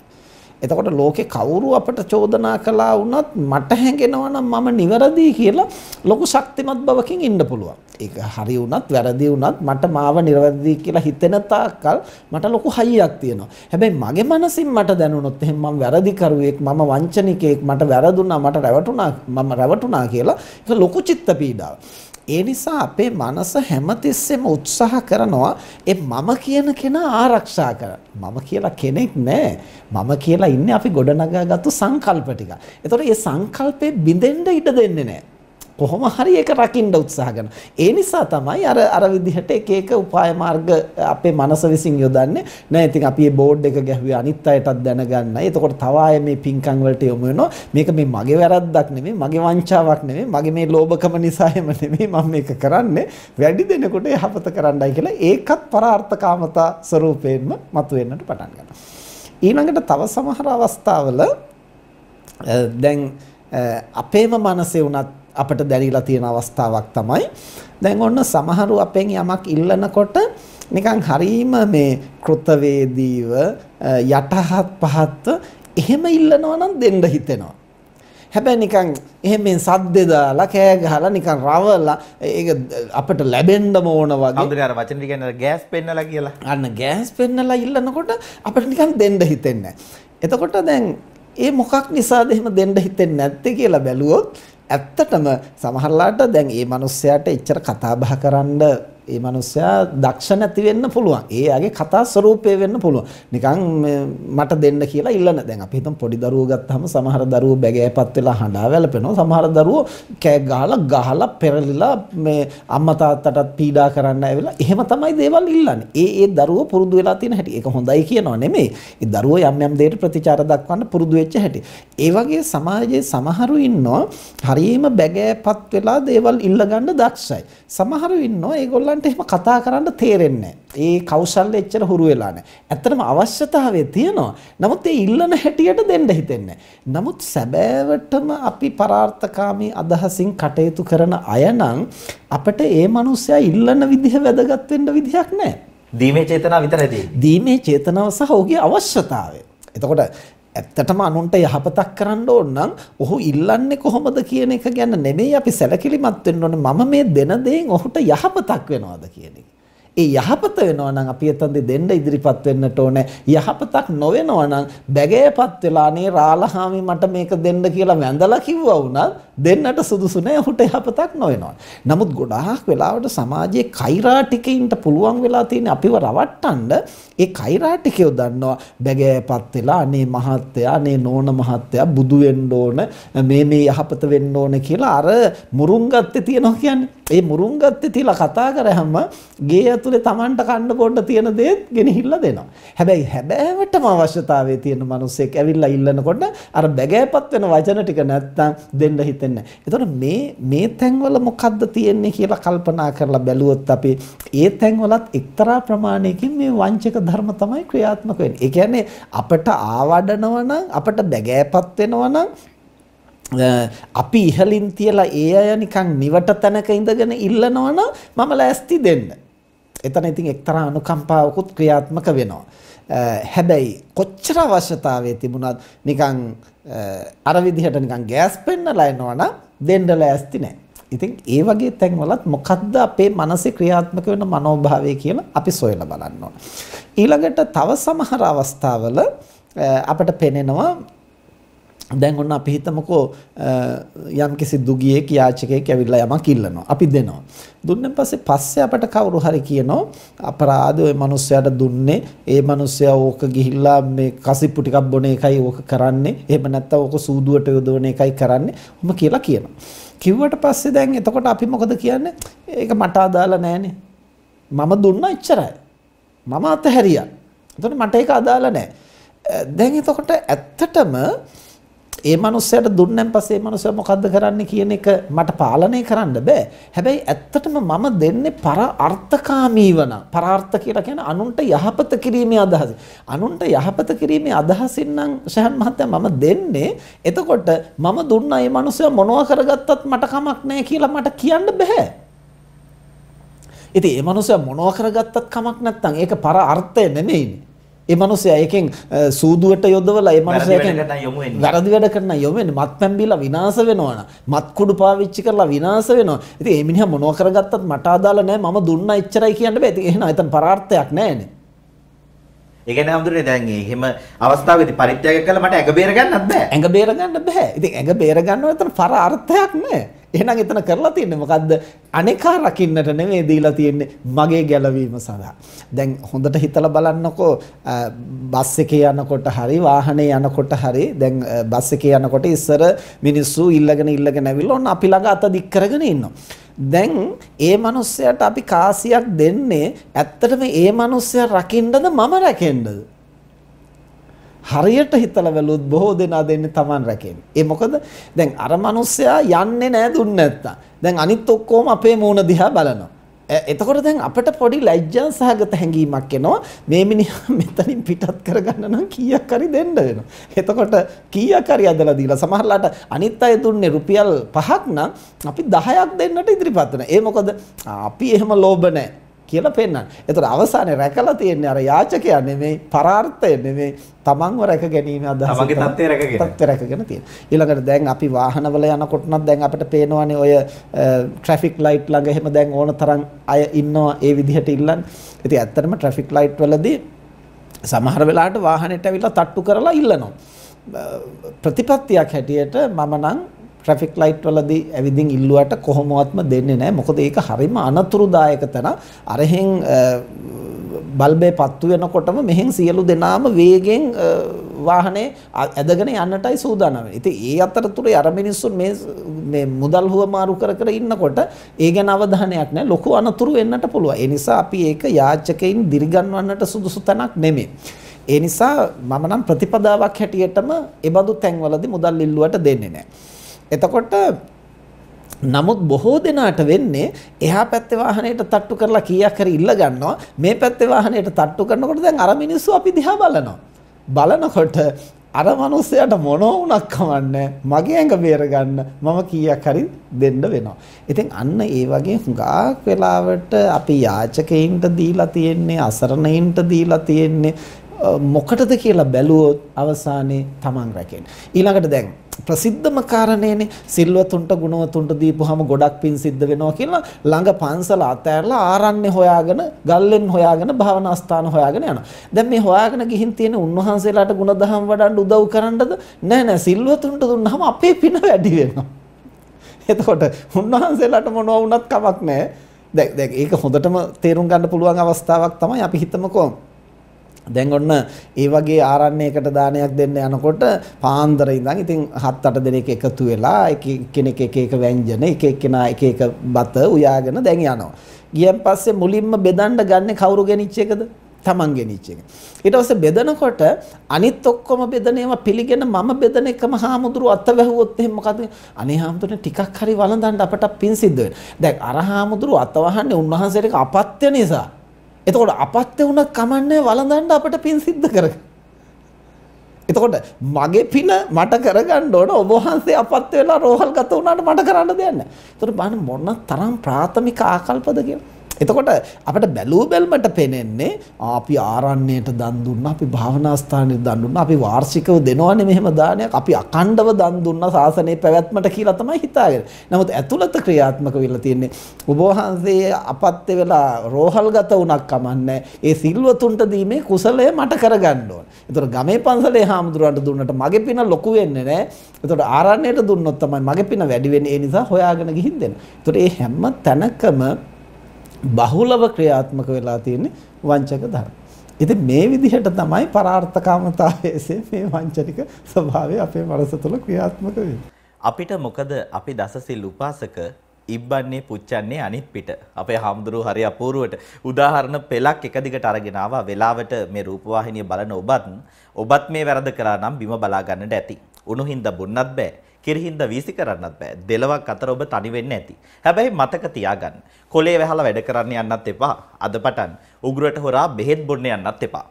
එතකොට ලෝකේ කවුරු අපට චෝදනා කළා වුණත් මට හැඟෙනවා නම් මම නිවැරදි කියලා ලොකු ශක්තිමත් බවකින් ඉන්න පුළුවන්. ඒක හරි වුණත් වැරදි වුණත් මට මාව නිවැරදි කියලා හිතෙන තාක්කල් මට ලොකු හයියක් තියෙනවා. හැබැයි මගේ මනසින් මට දැනුණොත් එහෙනම් මම වැරදි කරුවෙක්, මම වංචනිකයෙක්, මට වැරදුනා, මට රැවටුණා, මම රැවටුණා කියලා ඒක ලොකු චිත්ත පීඩාවක්. ඒ නිසා අපේ මනස හැමතිස්සෙම උත්සාහ කරනවා ඒ මම කියන කෙනා ආරක්ෂා කරන්න. මම කියලා කෙනෙක් නැහැ. මම කියලා ඉන්නේ අපි ගොඩනගාගත්තු සංකල්ප ටික. ඒතකොට මේ සංකල්පේ බිඳෙන්න ඉඩ දෙන්නේ නැහැ. කොහොම හරි ඒක රකින්න උත්සාහ කරනවා. ඒ නිසා තමයි අර අර විදිහට එක එක උපාය මාර්ග අපේ මනස විසින් යොදන්නේ. නෑ ඉතින් අපි මේ බෝඩ් එක ගැහුවේ අනිත් අයටත් දැනගන්නයි. එතකොට තව අය මේ පිංකම් වලට යොමු වෙනවා. මේක මේ මගේ වැරද්දක් නෙමෙයි, මගේ වංචාවක් නෙමෙයි, මගේ මේ ලෝභකම නිසා එම නෙමෙයි මම මේක කරන්නේ. වැඩි දෙනෙකුට යහපත කරන්නයි කියලා ඒකත් පරාර්ථකාමතා ස්වරූපයෙන්ම මතුවෙන්නට පටන් ගන්නවා. ඊළඟට තව සමහර අවස්ථාවල දැන් අපේම මනසේ උනත් අපට දැරීලා තියෙන අවස්ථාවක් තමයි. දැන් ඔන්න සමහරු අපෙන් යමක් ඉල්ලනකොට නිකන් හරීම මේ කෘතවේදීව යටහත් පහත්ව එහෙම ඉල්ලනවා නම් දෙන්න හිතෙනවා. හැබැයි නිකන් එහෙම මේ සද්දේ දාලා කෑ ගහලා නිකන් රවලා ඒක අපිට ලැබෙන්නම ඕන වගේ. අඳුරේ අර වචන ටික කියන්නේ ගෑස් පෙන්නලා කියලා. අන්න ගෑස් පෙන්නලා ඉල්ලනකොට අපිට නිකන් දෙන්න හිතෙන්නේ නැහැ. එතකොට දැන් ඒ මොකක් නිසාද එහෙම දෙන්න හිතෙන්නේ නැත්තේ කියලා බැලුවොත් ඇත්තටම සමහරලාට දැන් මේ මිනිස්සයාට එච්චර කතා බහ කරන්න ඒ මනුස්සයා දක්ෂ නැති වෙන්න පුළුවන්. ඒ යාගේ කතා ස්වරූපය වෙන්න පුළුවන්. නිකන් මට දෙන්න කියලා ඉල්ලන. දැන් අපි හිතමු පොඩි දරුවෝ ගත්තාම සමහර දරුවෝ බැගෑපත් වෙලා හඬා වැළපෙනවා. සමහර දරුවෝ කෑ ගහලා ගහලා පෙරලිලා මේ අම්මා තාත්තටත් පීඩා කරන්න ඇවිල්ලා එහෙම තමයි දේවල් ඉල්ලන්නේ. ඒ ඒ දරුවෝ පුරුදු වෙලා තියෙන හැටි. ඒක හොඳයි කියනවා නෙමෙයි. ඒ දරුවෝ යම් යම් දෙයකට ප්‍රතිචාර දක්වන්න පුරුදු වෙච්ච හැටි. ඒ වගේ සමාජයේ සමහරු ඉන්නවා හරියම බැගෑපත් වෙලා දේවල් ඉල්ල ගන්න දක්ෂයි. සමහරු ඉන්නවා ඒගොල්ලන් Tamanට එහෙම කතා කරන්න තේරෙන්නේ ඒ කෞශල්‍ය එච්චර හුරු වෙලා නැහැ. ඇත්තටම අවශ්‍යතාවය තියෙනවා. නමුත් ඒ ඉල්ලන හැටියට දෙන්න හිතෙන්නේ නමුත් සැබෑවටම අපි පරාර්ථකාමී අදහසින් කටයුතු කරන අය නම් අපිට ඒ මනුස්සයා ඉල්ලන විදිහ වැදගත් වෙන්න විදිහක් නැහැ. දීමේ චේතනාව විතරයි තියෙන්නේ. දීමේ චේතනාව සහ ඔහුගේ අවශ්‍යතාවය. එතකොට ඇත්තටම අනුන්ට යහපතක් කරන්න ඕන නම් ඔහු ඉල්ලන්නේ කොහොමද කියන එක ගැන නෙමෙයි අපි සැලකිලිමත් වෙන්න ඕනේ මම මේ දෙන දේෙන් ඔහුට යහපතක් වෙනවද කියන එක. ඒ යහපත වෙනවා නම් අපි එතනදී දෙන්න ඉදිරිපත් වෙන්නට ඕනේ. යහපතක් නොවෙනවා නම් බැගෑපත් වෙලා නේ රාලහාමි මට මේක දෙන්න කියලා වැඳලා කිව්වා වුණත් දෙන්නට සුදුසු නෑ. ඔහුට යහපතක් නොවෙනවා. නමුත් ගොඩාක් වෙලාවට සමාජයේ කෛරාටිකයින්ට පුළුවන් වෙලා තියෙන අපිව රවට්ටන්න ඒ කෛරාටිකයෝ දන්නවා බැගෑපත් වෙලා අනේ මහත්තයා අනේ නෝන මහත්තයා බුදු වෙන්න ඕන මේ මේ යහපත වෙන්න ඕන කියලා අර මුරුංගත්තේ තියනවා කියන්නේ. ඒ මුරුංගත්තේ තියලා කතා කරාම ගේ ඇතුලේ Tamanට කන්න පොඩ තියෙන දේත් ගෙනහිල්ලා දෙනවා. හැබැයි හැබෑවටම අවශ්‍යතාවයේ තියෙන මිනිස්සෙක් ඇවිල්ලා ඉල්ලනකොට අර බැගෑපත් වෙන වචන ටික නැත්තම් දෙන්න හිතෙන්නේ නැහැ. ඒතකොට මේ මේ තැන්වල මොකද්ද තියෙන්නේ කියලා කල්පනා කරලා බැලුවොත් අපි ඒ තැන්වලත් එක්තරා ප්‍රමාණයකින් මේ වංචක ධර්ම තමයි ක්‍රියාත්මක වෙන්නේ. ඒ කියන්නේ අපට ආවඩනව නම් අපට බැගෑපත් වෙනව නම් අපි ඉහලින් තියලා ඒ අය නිකන් නිවට තැනක ඉඳගෙන ඉල්ලනවනම් මම ලෑස්ති දෙන්න. එතන ඉතින් එක්තරා අනුකම්පාවකුත් ක්‍රියාත්මක වෙනවා. හැබැයි කොච්චර අවශ්‍යතාවයේ තිබුණත් නිකන් අර විදිහට නිකන් ගෑස් පෙන්නලා එනවනම් දෙන්න ලෑස්ති නැහැ. ඉතින් ඒ වගේ තැන්වලත් මොකද්ද අපේ මනසේ ක්‍රියාත්මක වෙන මනෝභාවය කියලා අපි සොයලා බලන්න ඕන. ඊළඟට තව සමහර අවස්ථාවල අපට පෙනෙනවා දැන් ඔන්න අපි හිතමුකෝ යම්කිසි දුගියෙක් යාචකයෙක් ඇවිල්ලා යමක් ඉල්ලනවා. අපි දෙනවා. දුන්නන් පස්සේ පස්සේ අපට කවුරු හරි කියනවා අපරාධ ওই මිනිස්සයාට දුන්නේ ඒ මිනිස්සයා ඕක ගිහිල්ලා මේ කසිප්පු ටිකක් බොන එකයි ඕක කරන්නේ. එහෙම නැත්නම් ඕක සූදුවට යොදවන එකයි කරන්නේ. ඔහොම කියලා කියනවා. කිව්වට පස්සේ දැන් එතකොට අපි මොකද කියන්නේ? ඒක මට අදාළ නෑනේ. මම දුන්නා එච්චරයි. මම අතහැරියා. එතකොට මට ඒක අදාළ නෑ. දැන් එතකොට ඇත්තටම ඒ මනුස්සයට දුන්නන් පස්සේ ඒ මනුස්සයා මොකද්ද කරන්නේ කියන එක මට පාලනය කරන්න බෑ. හැබැයි ඇත්තටම මම දෙන්නේ පරාර්ථකාමීව නම්. පරාර්ථ කියලා කියන්නේ අනුන්ට යහපත කිරීමේ අදහස. අනුන්ට යහපත කිරීමේ අදහසින් නම් ශහන් මහත්තයා මම දෙන්නේ. එතකොට මම දුන්න ඒ මනුස්සයා මොනවා කරගත්තත් මට කමක් නැහැ කියලා මට කියන්න බෑ. ඉතින් ඒ මනුස්සයා මොනවා කරගත්තත් කමක් නැත්තම් ඒක පරාර්ථය නෙමෙයිනේ. ඒ මනුස්සයා ඒකෙන් සූදුවට යොදවලා ඒ මනුස්සයා ඒකෙන් වැරදි වැඩ කරන යොමු වෙන්නේ මත්පැන් බීලා විනාශ වෙනවනම් මත් කුඩු පාවිච්චි කරලා විනාශ වෙනවා. ඉතින් මේ මිනිහා මොනවා කරගත්තත් මට අදාළ නැහැ මම දුන්නා එච්චරයි කියන්න බෑ. ඉතින් එහෙනම් එතන පරාර්ථයක් නැහැනේ. ඒ කියන්නේ හඳුනේ දැන් එහෙම අවස්ථාවකදී පරිත්‍යාග කළා මට ඇඟ බේර ගන්නත් බෑ. ඇඟ බේර ගන්න බෑ. ඉතින් ඇඟ බේර ගන්නව එතන පරාර්ථයක් නැහැ. එහෙනම් එතන කරලා තියෙන්නේ මොකද්ද? අනේකා රකින්නට නෙමෙයි දීලා තියෙන්නේ මගේ ගැලවීම සඳහා. දැන් හොඳට හිතලා බලන්නකෝ බස් එකේ යනකොට හරි වාහනේ යනකොට හරි දැන් බස් එකේ යනකොට ඉස්සර මිනිස්සු ඉල්ලගෙන ඉල්ලගෙන ඇවිල්ලා ඔන්න අපි ළඟ අත දික් කරගෙන ඉන්නවා. දැන් ඒ මනුස්සයාට අපි කාසියක් දෙන්නේ ඇත්තටම ඒ මනුස්සයා රකින්නද මම රකින්නද? හරියට හිතලා බැලුවොත් බොහෝ දෙනා දෙන්නේ Taman රැකෙන්නේ. ඒ මොකද දැන් අර මිනිස්සයා යන්නේ නැහැ දුන්න නැත්තම්. දැන් අනිත් ඔක්කොම අපේ මූණ දිහා බලනවා. එතකොට දැන් අපිට පොඩි ලැජ්ජා සහගත හැඟීමක් එනවා. මේ මිනිහා මෙතනින් පිටත් කරගන්න නම් කීයක් හරි දෙන්න වෙනවා. එතකොට කීයක් හරි අදලා දීලා සමහරලාට අනිත් අය දුන්නේ රුපියල් 5ක් නම් අපි 10ක් දෙන්නට ඉදිරිපත් වෙනවා. ඒ මොකද අපි එහෙම ලෝභ නැහැ. කියලා පෙන්වන්නේ. එතකොට අවසානයේ රැකලා තියෙන්නේ අර යාචකයා නෙමෙයි පරාර්ථය නෙමෙයි තමන්ව රැක ගැනීම අදහස. තමන්ගේ தත්ත්වය රැකගෙන. தත්ත්වය රැකගෙන තියෙනවා. ඊළඟට දැන් අපි වාහනවල යනකොට නම් දැන් අපිට පේනවනේ ඔය ට්‍රැෆික් ලයිට් ළඟ එහෙම දැන් ඕන තරම් අය ඉන්නවා ඒ විදිහට ඉල්ලන්නේ. ඉතින් ඇත්තටම ට්‍රැෆික් ලයිට් වලදී සමහර වෙලාවට වාහනයට ඇවිල්ලා තට්ටු කරලා ඉල්ලනවා. ප්‍රතිපත්තියක් හැටියට මම නම් ට්‍රැෆික් ලයිට් වලදී ඇවිදින් ඉල්ලුවට කොහොමවත්ම දෙන්නේ නැහැ. මොකද ඒක හරිම අනතුරුදායක තැන. අරහෙන් බල්බේ පත්තු වෙනකොටම මෙහෙන් සියලු දෙනාම වේගෙන් වාහනේ ඇදගෙන යන්නටයි සූදානම් වෙන්නේ. ඉතින් ඒ අතරතුරේ අර මිනිස්සුන් මේ මේ මුදල් හුවමාරු කර කර ඉන්නකොට ඒ ගැන අවධානයක් නැහැ. ලොකු අනතුරු වෙන්නට පුළුවන්. ඒ නිසා අපි ඒක යාචකයින් දිරිගන්වන්නට සුදුසු තැනක් නෙමෙයි. ඒ නිසා මම නම් ප්‍රතිපදාවක් හැටියටම ඒ බඳු තැන්වලදී මුදල් ඉල්ලුවට දෙන්නේ නැහැ. එතකොට නමුත් බොහෝ දෙනාට වෙන්නේ එහා පැත්තේ වාහනයට තට්ටු කරලා කීයක් හරි ඉල්ල ගන්නවා මේ පැත්තේ වාහනයට තට්ටු කරනකොට දැන් අර මිනිස්සු අපි දිහා බලනවා බලනකොට අර මනුස්සයාට මොනෝ වුණක් කමන්නේ මගේ ඇඟ බේර ගන්න මම කීයක් හරි දෙන්න වෙනවා. ඉතින් අන්න ඒ වගේ හුඟක් වෙලාවට අපි යාචකයින්ට දීලා තියෙන්නේ අසරණයින්ට දීලා තියෙන්නේ මොකටද කියලා බැලුවොත් අවසානයේ Taman රැකෙන. ඊළඟට දැන් ප්‍රසිද්ධම කාරණේනේ සිල්වතුන්ට ගුණවතුන්ට දීපුවාම ගොඩක් පින් සිද්ධ වෙනවා කියලා ළඟ පන්සල අතෑරලා ආරණ්‍ය හොයාගෙන ගල්ලෙන් හොයාගෙන භාවනා ස්ථාන හොයාගෙන යනවා. දැන් මේ හොයාගෙන ගිහින් තියෙන උන්වහන්සේලාට ගුණධම් වඩන්න උදව් කරන්නද? නෑ නෑ සිල්වතුන්ට දුන්නාම අපේ පින වැඩි වෙනවා. එතකොට උන්වහන්සේලාට මොනවා වුණත් කමක් නෑ. දැන් දැන් ඒක හොඳටම තේරුම් ගන්න පුළුවන් අවස්ථාවක් තමයි අපි හිතමුකෝ. දැන් ඔන්න ඒ වගේ ආරණ්‍යයකට දානයක් දෙන්න යනකොට පාන්දර ඉඳන් ඉතින් 7-8 දෙනෙක් එකතු වෙලා එක කෙනෙක් එක එක ව්‍යංජන එක එක්කෙනා එක එක බත උයාගෙන දැන් යනවා. ගියන් පස්සේ මුලින්ම බෙදන්න ගන්නේ කවුරු ගෙනිච්ච එකද? Taman ගෙනිච්ච එක. ඊට පස්සේ බෙදනකොට අනිත් ඔක්කොම බෙදන ඒවා පිළිගෙන මම බෙදන එකම හාමුදුරුව අත වැහුවොත් එහෙනම් මොකද? අනේ හාමුදුරනේ ටිකක් හරි වළඳන්න අපට පිං සිද්ධ වෙනවා. දැන් අර හාමුදුරුව අත වහන්නේ උන්වහන්සේට අපත්‍ය නිසා. එතකොට අපත්‍ය වුණත් කමන්නේ වළඳන්න අපිට පින් සිද්ධ කරගන්න. එතකොට මගේ පින මට කරගන්න ඕන ඔබ වහන්සේ අපත්‍ය වෙලා රෝහල්ගත වුණාට මට කරන්න දෙයක් නැහැ. එතකොට බලන්න මොන තරම් ප්‍රාථමික ආකල්පද කියලා. එතකොට අපිට බැලූ බැලමට පේනෙන්නේ අපි ආරණ්‍යයට දන් දුන්නා, අපි භාවනා ස්ථානෙට දන් දුන්නා, අපි වාර්ෂිකව දෙනවනේ මෙහෙම දානයක්, අපි අකණ්ඩව දන් දුන්නා සාසනයේ පැවැත්මට කියලා තමයි හිතාගෙන. නමුත් ඇතුළත ක්‍රියාත්මක වෙලා තියෙන්නේ ඔබ වහන්සේ අපත්‍ය වෙලා රෝහල්ගත වුණක් කමන්නේ. ඒ සිල්වතුන්ට දීමේ කුසලය මට කරගන්න ඕන. ඒතර ගමේ පන්සලේ හාමුදුරන්ට දුන්නට මගේ පින ලොකු වෙන්නේ නැහැ. ඒතර ආරණ්‍යයට දුන්නොත් තමයි මගේ පින වැඩි වෙන්නේ. ඒ නිසා හොයාගෙන ගිහින් දෙන්න. ඒතර මේ හැම තැනකම බහුලව ක්‍රියාත්මක වෙලා තියෙන්නේ වංචක ධර්ම. ඉතින් මේ විදිහට තමයි පරාර්ථකාමතාවයේසේ මේ වංචනික ස්වභාවය අපේ මනස තුළ ක්‍රියාත්මක වෙන්නේ. අපිට මොකද අපි දසසිල් උපාසක ඉබ්බන්නේ පුච්චන්නේ අනිත් පිට. අපේ හාමුදුරුවෝ හරි අපූර්වට උදාහරණ පෙළක් එක දිගට අරගෙන ආවා. වෙලාවට මේ රූපවාහිනිය බලන ඔබත් ඔබත් මේ වැරද කරා නම් බිම බලා ගන්නට ඇති. උණු හින්දා බොන්නත් බෑ. කිරිහින්ද වීසි කරන්නත් බෑ. දෙලවක් අතර ඔබ තනි වෙන්න ඇති. හැබැයි මතක තියාගන්න. කොලේ වැහලා වැඩ කරන්න යන්නත් එපා. අද පටන් උගුරට හොරා බෙහෙත් බොන්න යන්නත් එපා.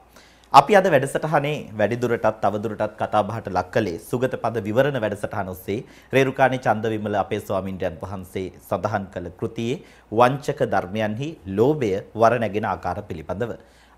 අපි අද වැඩසටහනේ වැඩිදුරටත් තවදුරටත් කතා බහට ලක් කළේ සුගත පද විවරණ වැඩසටහන ඔස්සේ රේරුකාණි චන්දවිමල අපේ ස්වාමින්ද්‍රයන් වහන්සේ සඳහන් කළ කෘතියේ වංචක ධර්මයන්හි ලෝභය වර නැගෙන ආකාර පිළිබඳව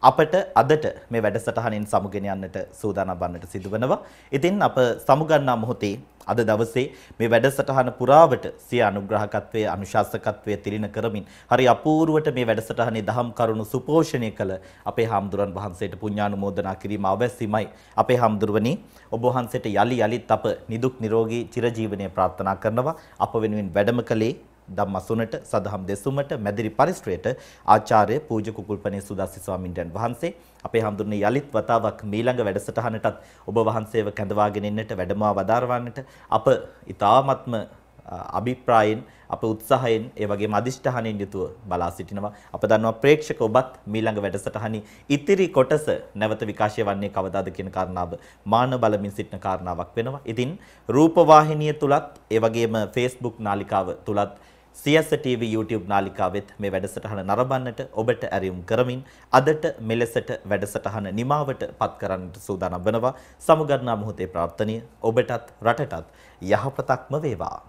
අපට අදට මේ වැඩසටහනින් සමුගෙන යන්නට සූදානම් වන්නට සිදු වෙනවා. ඉතින් අප සමුගන්නා මොහොතේ අද දවසේ මේ වැඩසටහන පුරාවට සිය අනුග්‍රහකත්වයේ අනුශාසකත්වයේ තිලින කරමින් හරි අපූර්වට මේ වැඩසටහනේ දහම් කරුණු සුපෝෂණය කළ අපේ හාමුදුරන් වහන්සේට පුණ්‍යානුමෝදනා කිරීම අවැසීමයි අපේ හාමුදුරුවනි ඔබ වහන්සේට යලි යලිත් අප නිදුක් නිරෝගී චිරජීවනය ප්‍රාර්ථනා කරනවා අප වෙනුවෙන් වැඩම කළේ ධම්මසුනට සදහම් දෙසුමට මැදිරි පරිශ්‍රයට ආචාර්ය පූජ්‍ය කුකුල්පනේ සුදස්සි ස්වාමින්වන් වහන්සේ අපේ හඳුන්නේ යලිත් වතාවක් මීළඟ වැඩසටහනටත් ඔබ වහන්සේව කැඳවාගෙන ඉන්නට වැඩමවා වදාරවන්නට අප ඊ타ත්ම අභිප්‍රායෙන් අප උත්සාහයෙන් ඒ වගේම අදිෂ්ඨහනෙන් යුතුව බලා සිටිනවා. අප දන්නවා ප්‍රේක්ෂක ඔබත් මීළඟ වැඩසටහනි ඉතිරි කොටස නැවත විකාශය වන්නේ කවදාද කියන කාරණාව මාන බලමින් සිටින කාරණාවක් වෙනවා. ඉතින් රූප තුලත් ඒ වගේම Facebook නාලිකාව තුලත් සියස TV YouTube නාලිකාවෙත් මේ වැඩසටහන නරඹන්නට ඔබට ඇරයුම් කරමින් අදට මෙලෙසට වැඩසටහන නිමාවට පත් කරන්නට සූදානම් වෙනවා. සමුගන්නා මොහොතේ ප්‍රාර්ථනීය ඔබටත් රටටත් යහපතක්ම වේවා.